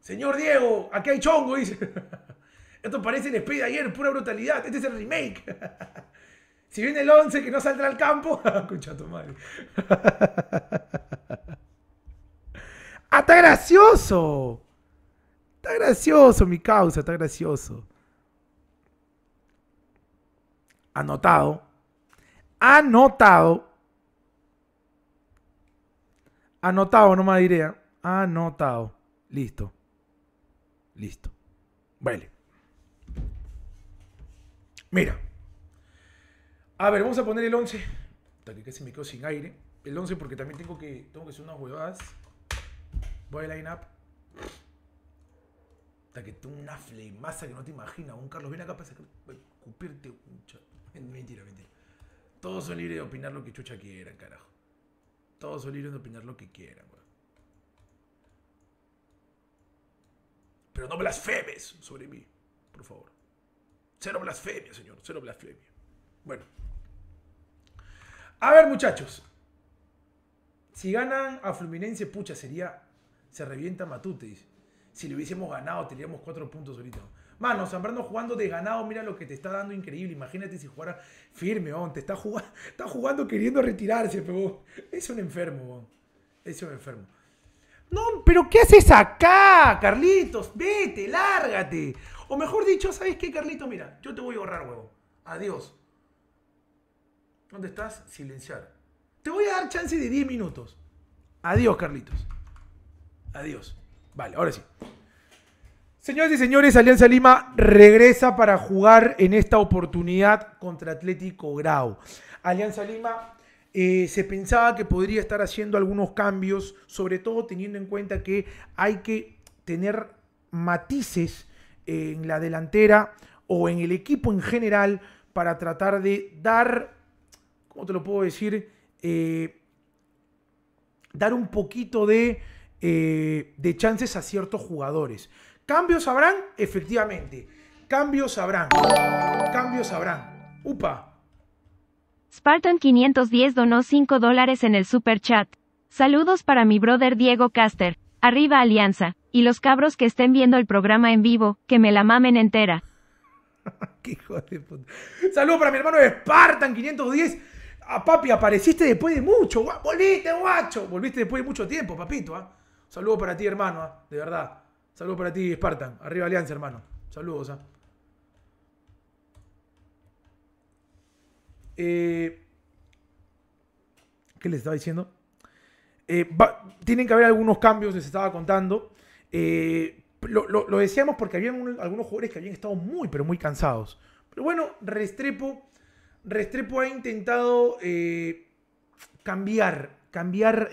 Señor Diego, aquí hay chongo, dice. (laughs) Esto parece el Speed ayer, pura brutalidad. Este es el remake. (laughs) Si viene el 11 que no saldrá al campo, escucha (laughs) tu madre. ¡Ah, está gracioso! Está gracioso, mi causa, está gracioso. Anotado. Anotado. Anotado no me diría. Anotado. Listo. Listo. Vale. Mira. A ver, vamos a poner el 11. Hasta que casi me quedo sin aire. El 11 porque también tengo que, tengo que hacer unas huevadas. Voy a line up. Hasta que tengo una flemaza que no te imaginas. Un Carlos, ven acá para sacar, Mentira, mentira. Todos son libres de opinar lo que chucha quieran, carajo. Todos de opinar lo que quieran, Pero no blasfemes sobre mí, por favor. Cero blasfemia, señor, cero blasfemia. Bueno. A ver, muchachos. Si ganan a Fluminense, pucha, sería. Se revienta Matute, Si le hubiésemos ganado, teníamos cuatro puntos ahorita. Mano, Zambrano jugando de ganado, mira lo que te está dando increíble. Imagínate si jugara firme, on. Te está jugando, está jugando queriendo retirarse, pero es un enfermo, on. es un enfermo. No, pero ¿qué haces acá, Carlitos? Vete, lárgate. O mejor dicho, ¿sabes qué, Carlitos? Mira, yo te voy a borrar, huevo. Adiós. ¿Dónde estás? Silenciar. Te voy a dar chance de 10 minutos. Adiós, Carlitos. Adiós. Vale, ahora sí. Señoras y señores, Alianza Lima regresa para jugar en esta oportunidad contra Atlético Grau. Alianza Lima eh, se pensaba que podría estar haciendo algunos cambios, sobre todo teniendo en cuenta que hay que tener matices eh, en la delantera o en el equipo en general para tratar de dar, ¿cómo te lo puedo decir? Eh, dar un poquito de, de chances a ciertos jugadores. ¿Cambios habrán? Efectivamente. Cambios habrán. Cambios habrán. Upa. Spartan 510 donó 5 dólares en el super chat. Saludos para mi brother Diego Caster. Arriba Alianza. Y los cabros que estén viendo el programa en vivo, que me la mamen entera. (laughs) Qué hijo de puta. Saludos para mi hermano Spartan 510. A ah, papi, apareciste después de mucho. Volviste, guacho. Volviste después de mucho tiempo, papito. ¿ah? Saludos para ti, hermano. ¿ah? De verdad. Saludos para ti, Spartan. Arriba Alianza, hermano. Saludos. Ah. ¿eh? qué les estaba diciendo? Eh, tienen que haber algunos cambios, les estaba contando. Eh, lo, decíamos porque había algunos jugadores que habían estado muy, pero muy cansados. Pero bueno, Restrepo, Restrepo ha intentado eh, cambiar, cambiar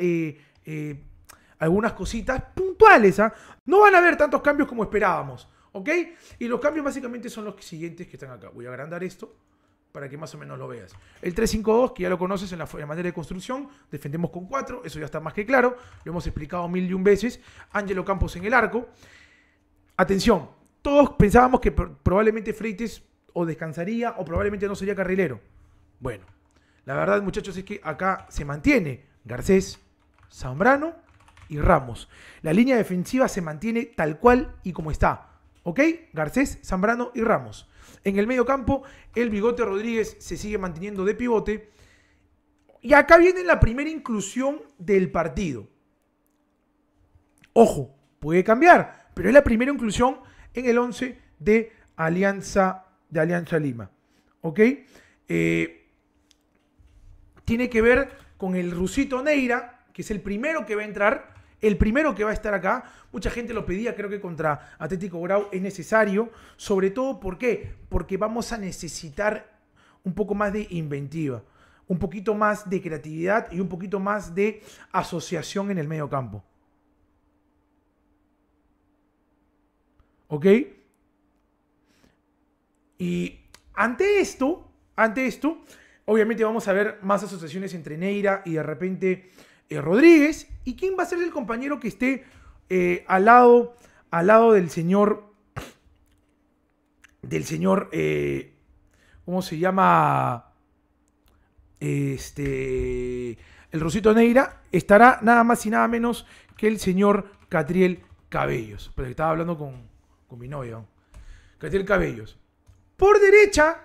algunas cositas puntuales. ¿ah? No van a haber tantos cambios como esperábamos. ¿Ok? Y los cambios básicamente son los siguientes que están acá. Voy a agrandar esto para que más o menos lo veas. El 352, que ya lo conoces en la, manera de construcción, defendemos con 4, eso ya está más que claro, lo hemos explicado mil y un veces. Ángelo Campos en el arco. Atención, todos pensábamos que probablemente Freites o descansaría o probablemente no sería carrilero. Bueno, la verdad muchachos es que acá se mantiene Garcés, Zambrano y Ramos. La línea defensiva se mantiene tal cual y como está. ¿Ok? Garcés, Zambrano y Ramos. En el medio campo, el Bigote Rodríguez se sigue manteniendo de pivote. Y acá viene la primera inclusión del partido. Ojo, puede cambiar, pero es la primera inclusión en el 11 de Alianza, de Alianza Lima. ¿Ok? Eh, tiene que ver con el Rusito Neira, que es el primero que va a entrar el primero que va a estar acá. Mucha gente lo pedía, creo que contra Atlético Grau es necesario. Sobre todo, ¿por qué? Porque vamos a necesitar un poco más de inventiva, un poquito más de creatividad y un poquito más de asociación en el medio campo. ¿Ok? Y ante esto, ante esto, obviamente vamos a ver más asociaciones entre Neira y de repente eh, Rodríguez. ¿Y quién va a ser el compañero que esté eh, al, lado, al lado del señor, del señor, eh, ¿cómo se llama? Este, el Rosito Neira, estará nada más y nada menos que el señor Catriel Cabellos. Pero estaba hablando con, con mi novia. Catriel Cabellos. Por derecha,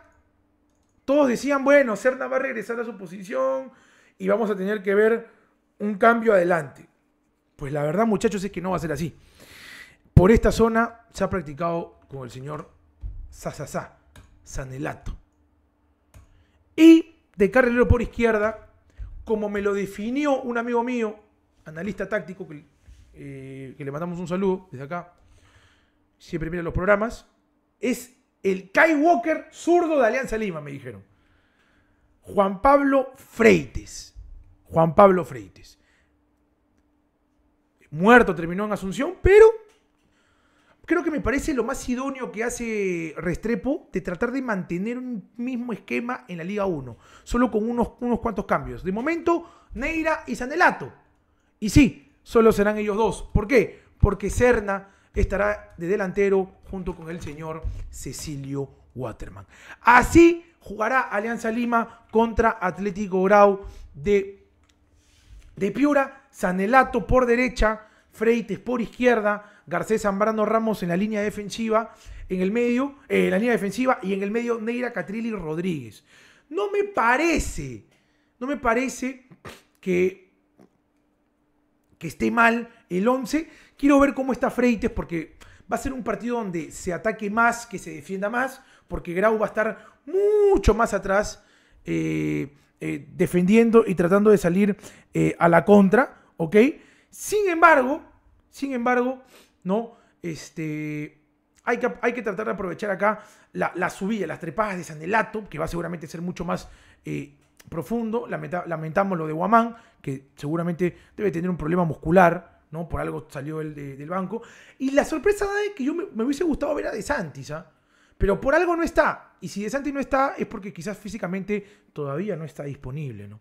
todos decían, bueno, Serna va a regresar a su posición y vamos a tener que ver un cambio adelante. Pues la verdad, muchachos, es que no va a ser así. Por esta zona se ha practicado con el señor Sasasá, Sanelato. Y de carrilero por izquierda, como me lo definió un amigo mío, analista táctico, que, eh, que le mandamos un saludo desde acá, siempre mira los programas, es el Kai Walker zurdo de Alianza Lima, me dijeron. Juan Pablo Freites. Juan Pablo Freites. Muerto terminó en Asunción, pero creo que me parece lo más idóneo que hace Restrepo de tratar de mantener un mismo esquema en la Liga 1, solo con unos, unos cuantos cambios. De momento, Neira y Sandelato. Y sí, solo serán ellos dos. ¿Por qué? Porque Serna estará de delantero junto con el señor Cecilio Waterman. Así jugará Alianza Lima contra Atlético Grau de de Piura, Sanelato por derecha, Freites por izquierda, Garcés Zambrano Ramos en la línea defensiva, en el medio, en eh, la línea defensiva y en el medio Neira Catrilli Rodríguez. No me parece, no me parece que, que esté mal el 11. Quiero ver cómo está Freites porque va a ser un partido donde se ataque más, que se defienda más, porque Grau va a estar mucho más atrás. Eh, eh, defendiendo y tratando de salir eh, a la contra, ¿ok? Sin embargo, sin embargo, ¿no? Este, hay que, hay que tratar de aprovechar acá la, la subida, las trepadas de Sanelato, que va seguramente a ser mucho más eh, profundo. lamentamos lo de Guamán, que seguramente debe tener un problema muscular, ¿no? Por algo salió el del banco. Y la sorpresa es que yo me, me hubiese gustado ver a De Santis, ¿ah? Pero por algo no está. Y si De Santi no está, es porque quizás físicamente todavía no está disponible, ¿no?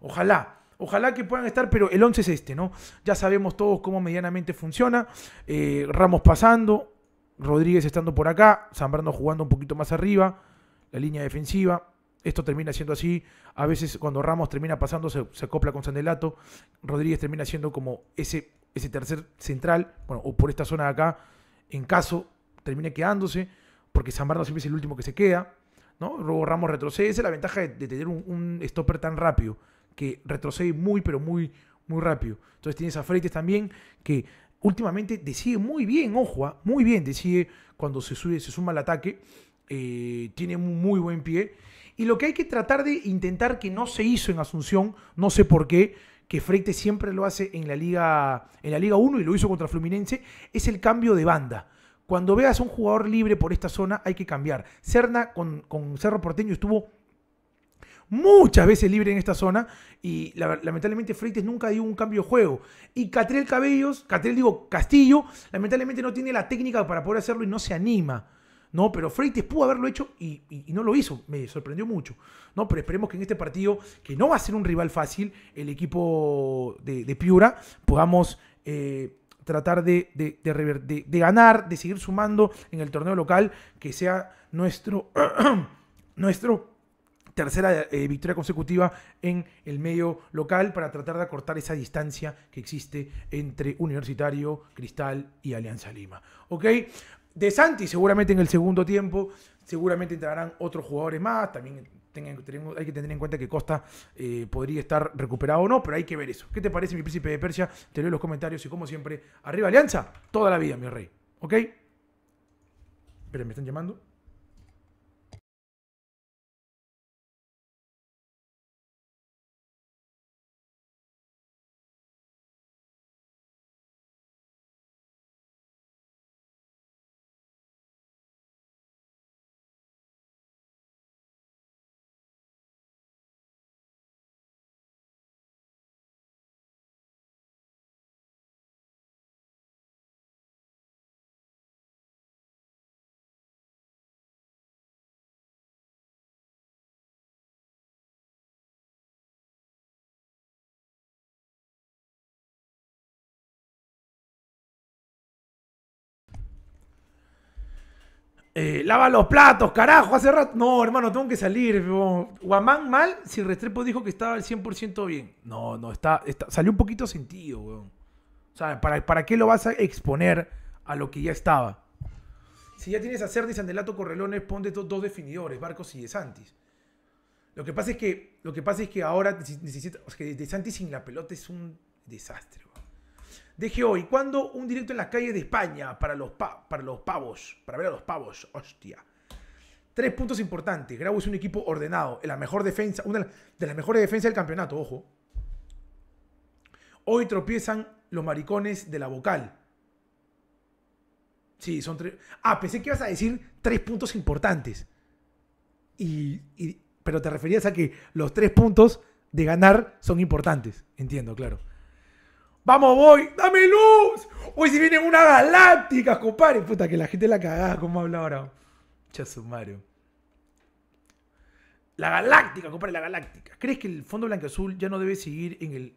Ojalá. Ojalá que puedan estar, pero el 11 es este, ¿no? Ya sabemos todos cómo medianamente funciona. Eh, Ramos pasando, Rodríguez estando por acá, Zambrano jugando un poquito más arriba, la línea defensiva. Esto termina siendo así. A veces cuando Ramos termina pasando se, acopla con Sandelato. Rodríguez termina siendo como ese, ese tercer central, bueno, o por esta zona de acá, en caso, termine quedándose porque Zambardo siempre es el último que se queda, ¿no? Luego Ramos retrocede, esa es la ventaja de, tener un, stopper tan rápido, que retrocede muy, pero muy, muy rápido. Entonces tienes a Freites también, que últimamente decide muy bien, ojo, ¿ah? muy bien, decide cuando se sube, se suma al ataque, eh, tiene muy buen pie. Y lo que hay que tratar de intentar que no se hizo en Asunción, no sé por qué, que Freites siempre lo hace en la Liga, en la Liga 1 y lo hizo contra Fluminense, es el cambio de banda. Cuando veas a un jugador libre por esta zona, hay que cambiar. Cerna con, con Cerro Porteño estuvo muchas veces libre en esta zona y lamentablemente Freites nunca dio un cambio de juego. Y Catriel Cabellos, Catriel digo Castillo, lamentablemente no tiene la técnica para poder hacerlo y no se anima. No, pero Freites pudo haberlo hecho y, no lo hizo. Me sorprendió mucho. No, pero esperemos que en este partido, que no va a ser un rival fácil, el equipo de, Piura, podamos eh, tratar de, de, de, ganar, de seguir sumando en el torneo local, que sea nuestro, (clears throat) nuestro tercera eh, victoria consecutiva en el medio local para tratar de acortar esa distancia que existe entre Universitario, Cristal y Alianza Lima. ¿Ok? De Santi seguramente en el segundo tiempo, seguramente entrarán otros jugadores más, también hay que tener en cuenta que Costa eh, podría estar recuperado o no, pero hay que ver eso. ¿Qué te parece, mi príncipe de Persia? Te leo los comentarios y como siempre, arriba Alianza, toda la vida, mi rey. ¿Ok? Pero me están llamando. Eh, lava los platos, carajo, hace rato. No, hermano, tengo que salir. Guamán mal, si Restrepo dijo que estaba al 100% bien. No, no, está, salió un poquito sentido, weón. O sea, ¿para, qué lo vas a exponer a lo que ya estaba? Si ya tienes a Cerdis, Sandelato, Correlones, ponte estos dos definidores, Barcos y De Santis. Lo que pasa es que, lo que, pasa es que ahora necesitas. O sea, de Santis sin la pelota es un desastre. Deje hoy, ¿cuándo un directo en las calles de España para los, para los pavos? Para ver a los pavos, hostia. Tres puntos importantes. Grau es un equipo ordenado. la mejor defensa, una de las mejores defensas del campeonato, ojo. Hoy tropiezan los maricones de la vocal. Sí, son tres. Ah, pensé que ibas a decir tres puntos importantes. y, pero te referías a que los tres puntos de ganar son importantes. Entiendo, claro. Vamos, voy, dame luz. Hoy si viene una Galáctica, compadre. Puta, que la gente la cagada, como habla ahora. Chasumario. La galáctica, compadre, la galáctica. ¿Crees que el Fondo Blanco Azul ya no debe seguir en el.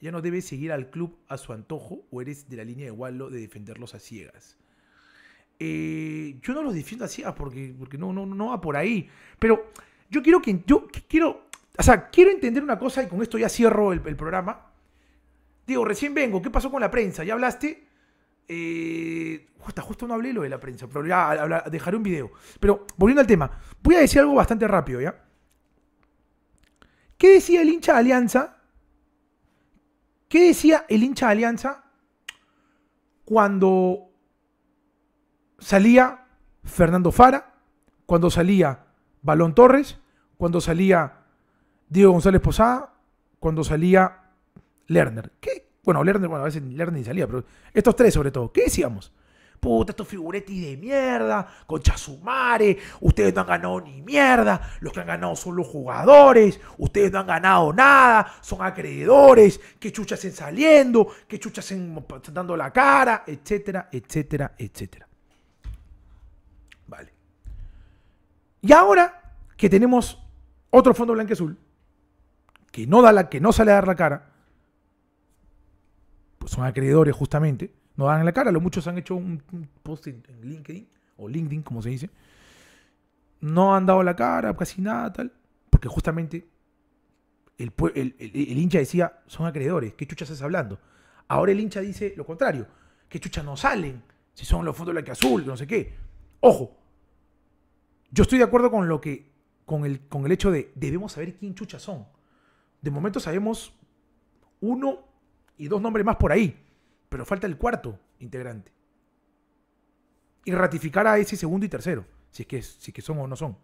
ya no debe seguir al club a su antojo? ¿O eres de la línea de Wallo de defenderlos a ciegas? Eh, yo no los defiendo a ciegas porque, porque no, no, no va por ahí. Pero yo quiero que. Yo quiero. O sea, quiero entender una cosa y con esto ya cierro el programa. Digo, recién vengo, ¿qué pasó con la prensa? ¿Ya hablaste? Eh, justo, no hablé lo de la prensa, pero ya dejaré un video. Pero volviendo al tema, voy a decir algo bastante rápido, ¿ya? ¿Qué decía el hincha de Alianza? ¿Qué decía el hincha de Alianza cuando salía Fernando Fara, cuando salía Balón Torres, cuando salía Diego González Posada, cuando salía Lerner. ¿Qué? Bueno, Lerner, bueno, a veces Lerner ni salía, pero estos tres sobre todo. ¿Qué decíamos? Puta, estos figuretis de mierda, con Chasumare, ustedes no han ganado ni mierda, los que han ganado son los jugadores, ustedes no han ganado nada, son acreedores, que chuchas en saliendo, que chuchas en dando la cara, etcétera, etcétera, etcétera. Vale. Y ahora que tenemos otro fondo blanco azul, que no, da la, que no sale a dar la cara, son acreedores justamente, no dan la cara, lo muchos han hecho un, post en, LinkedIn, o LinkedIn como se dice, no han dado la cara, casi nada, tal, porque justamente el, hincha decía, son acreedores, ¿qué chuchas estás hablando? Ahora el hincha dice lo contrario, ¿Qué chuchas no salen, si son los la que azul, no sé qué. Ojo, yo estoy de acuerdo con lo que, con el, con el hecho de debemos saber quién chuchas son. De momento sabemos uno y dos nombres más por ahí, pero falta el cuarto integrante. Y ratificar a ese segundo y tercero, si es que, si que son o no son.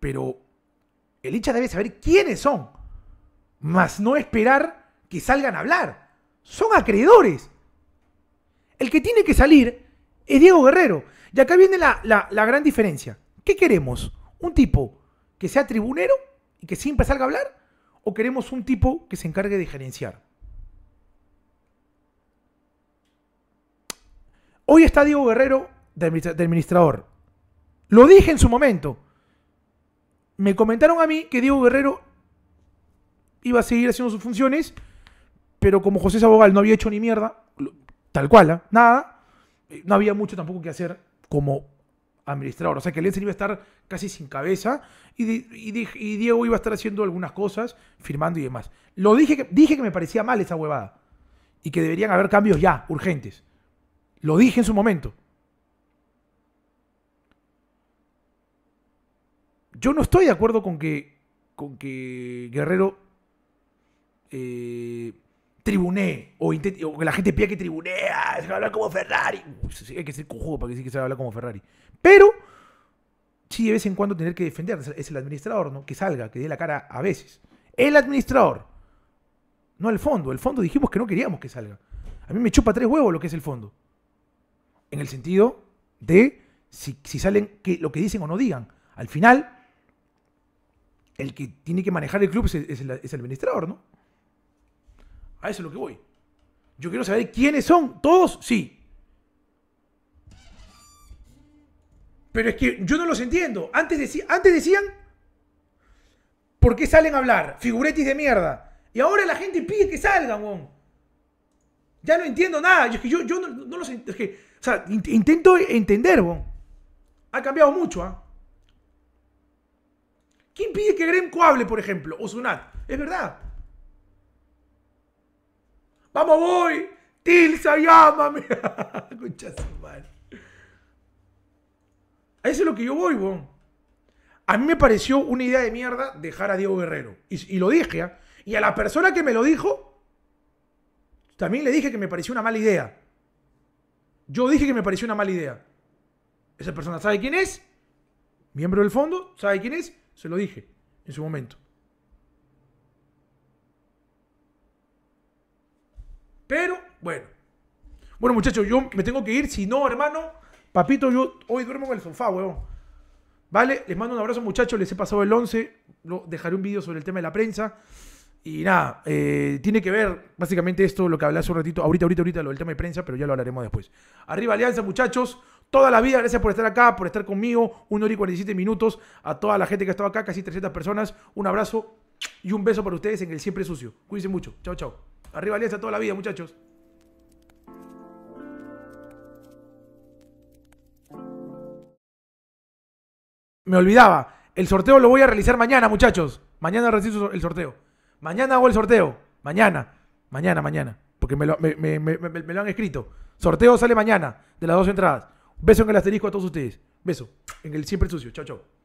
Pero el hincha debe saber quiénes son, más no esperar que salgan a hablar. Son acreedores. El que tiene que salir es Diego Guerrero. Y acá viene la, la gran diferencia. ¿Qué queremos? ¿Un tipo que sea tribunero y que siempre salga a hablar? o queremos un tipo que se encargue de gerenciar? Hoy está Diego Guerrero del administrador. Lo dije en su momento. Me comentaron a mí que Diego Guerrero iba a seguir haciendo sus funciones, pero como José Sabogal no había hecho ni mierda, tal cual, ¿eh? nada, eh, no había mucho tampoco que hacer como administrador. O sea que se iba a estar casi sin cabeza y, Diego iba a estar haciendo algunas cosas, firmando y demás. Lo dije que, dije que me parecía mal esa huevada y que deberían haber cambios ya, urgentes. Lo dije en su momento. Yo no estoy de acuerdo con que, con que Guerrero eh, tribuné o, que la gente pida que tribunea, se va a hablar como Ferrari. hay que ser cojudo para decir que se va a hablar como Ferrari. Pero sí de vez en cuando tener que defender. Es el administrador, ¿no? Que salga, que dé la cara a veces. El administrador. No el fondo. El fondo dijimos que no queríamos que salga. A mí me chupa tres huevos lo que es el fondo. En el sentido de si, salen que, lo que dicen o no digan. Al final, el que tiene que manejar el club es el administrador, ¿no? A eso es lo que voy. Yo quiero saber quiénes son. ¿Todos? Sí. Pero es que yo no los entiendo. Antes, antes decían, ¿por qué salen a hablar? Figuretis de mierda. Y ahora la gente pide que salgan, weón. Ya no entiendo nada. Yo, es que yo, no, los entiendo. Es que, o sea, intento entender, weón. Ha cambiado mucho, ¿ah? ¿Quién pide que Gremco hable, por ejemplo? O Sunat. Es verdad. Vamos, voy. Tilsa, llámame. (laughs) su A eso es lo que yo voy, weón. A mí me pareció una idea de mierda dejar a Diego Guerrero. Y, lo dije, ¿eh? Y a la persona que me lo dijo, también le dije que me pareció una mala idea. Yo dije que me pareció una mala idea. Esa persona sabe quién es, miembro del fondo, sabe quién es, se lo dije en su momento. Pero bueno. Bueno, muchachos, yo me tengo que ir. Si no, hermano, papito, yo hoy duermo en el sofá, huevón. Vale, les mando un abrazo, muchachos. Les he pasado el 11. Dejaré un vídeo sobre el tema de la prensa. Y nada, eh, tiene que ver básicamente esto, lo que hablé hace un ratito, ahorita, ahorita, ahorita, lo del tema de prensa, pero ya lo hablaremos después. Arriba Alianza, muchachos, toda la vida, gracias por estar acá, por estar conmigo, 1 hora y 47 minutos, a toda la gente que ha estado acá, casi 300 personas, un abrazo y un beso para ustedes en el siempre sucio. Cuídense mucho, chao, chao. Arriba Alianza toda la vida, muchachos. Me olvidaba. El sorteo lo voy a realizar mañana, muchachos. Mañana realizo el sorteo. Mañana hago el sorteo. Mañana. Mañana, mañana. Porque me lo, me lo, han escrito. Sorteo sale mañana de las dos entradas. Beso en el asterisco a todos ustedes. Beso. En el siempre sucio. Chao, chao.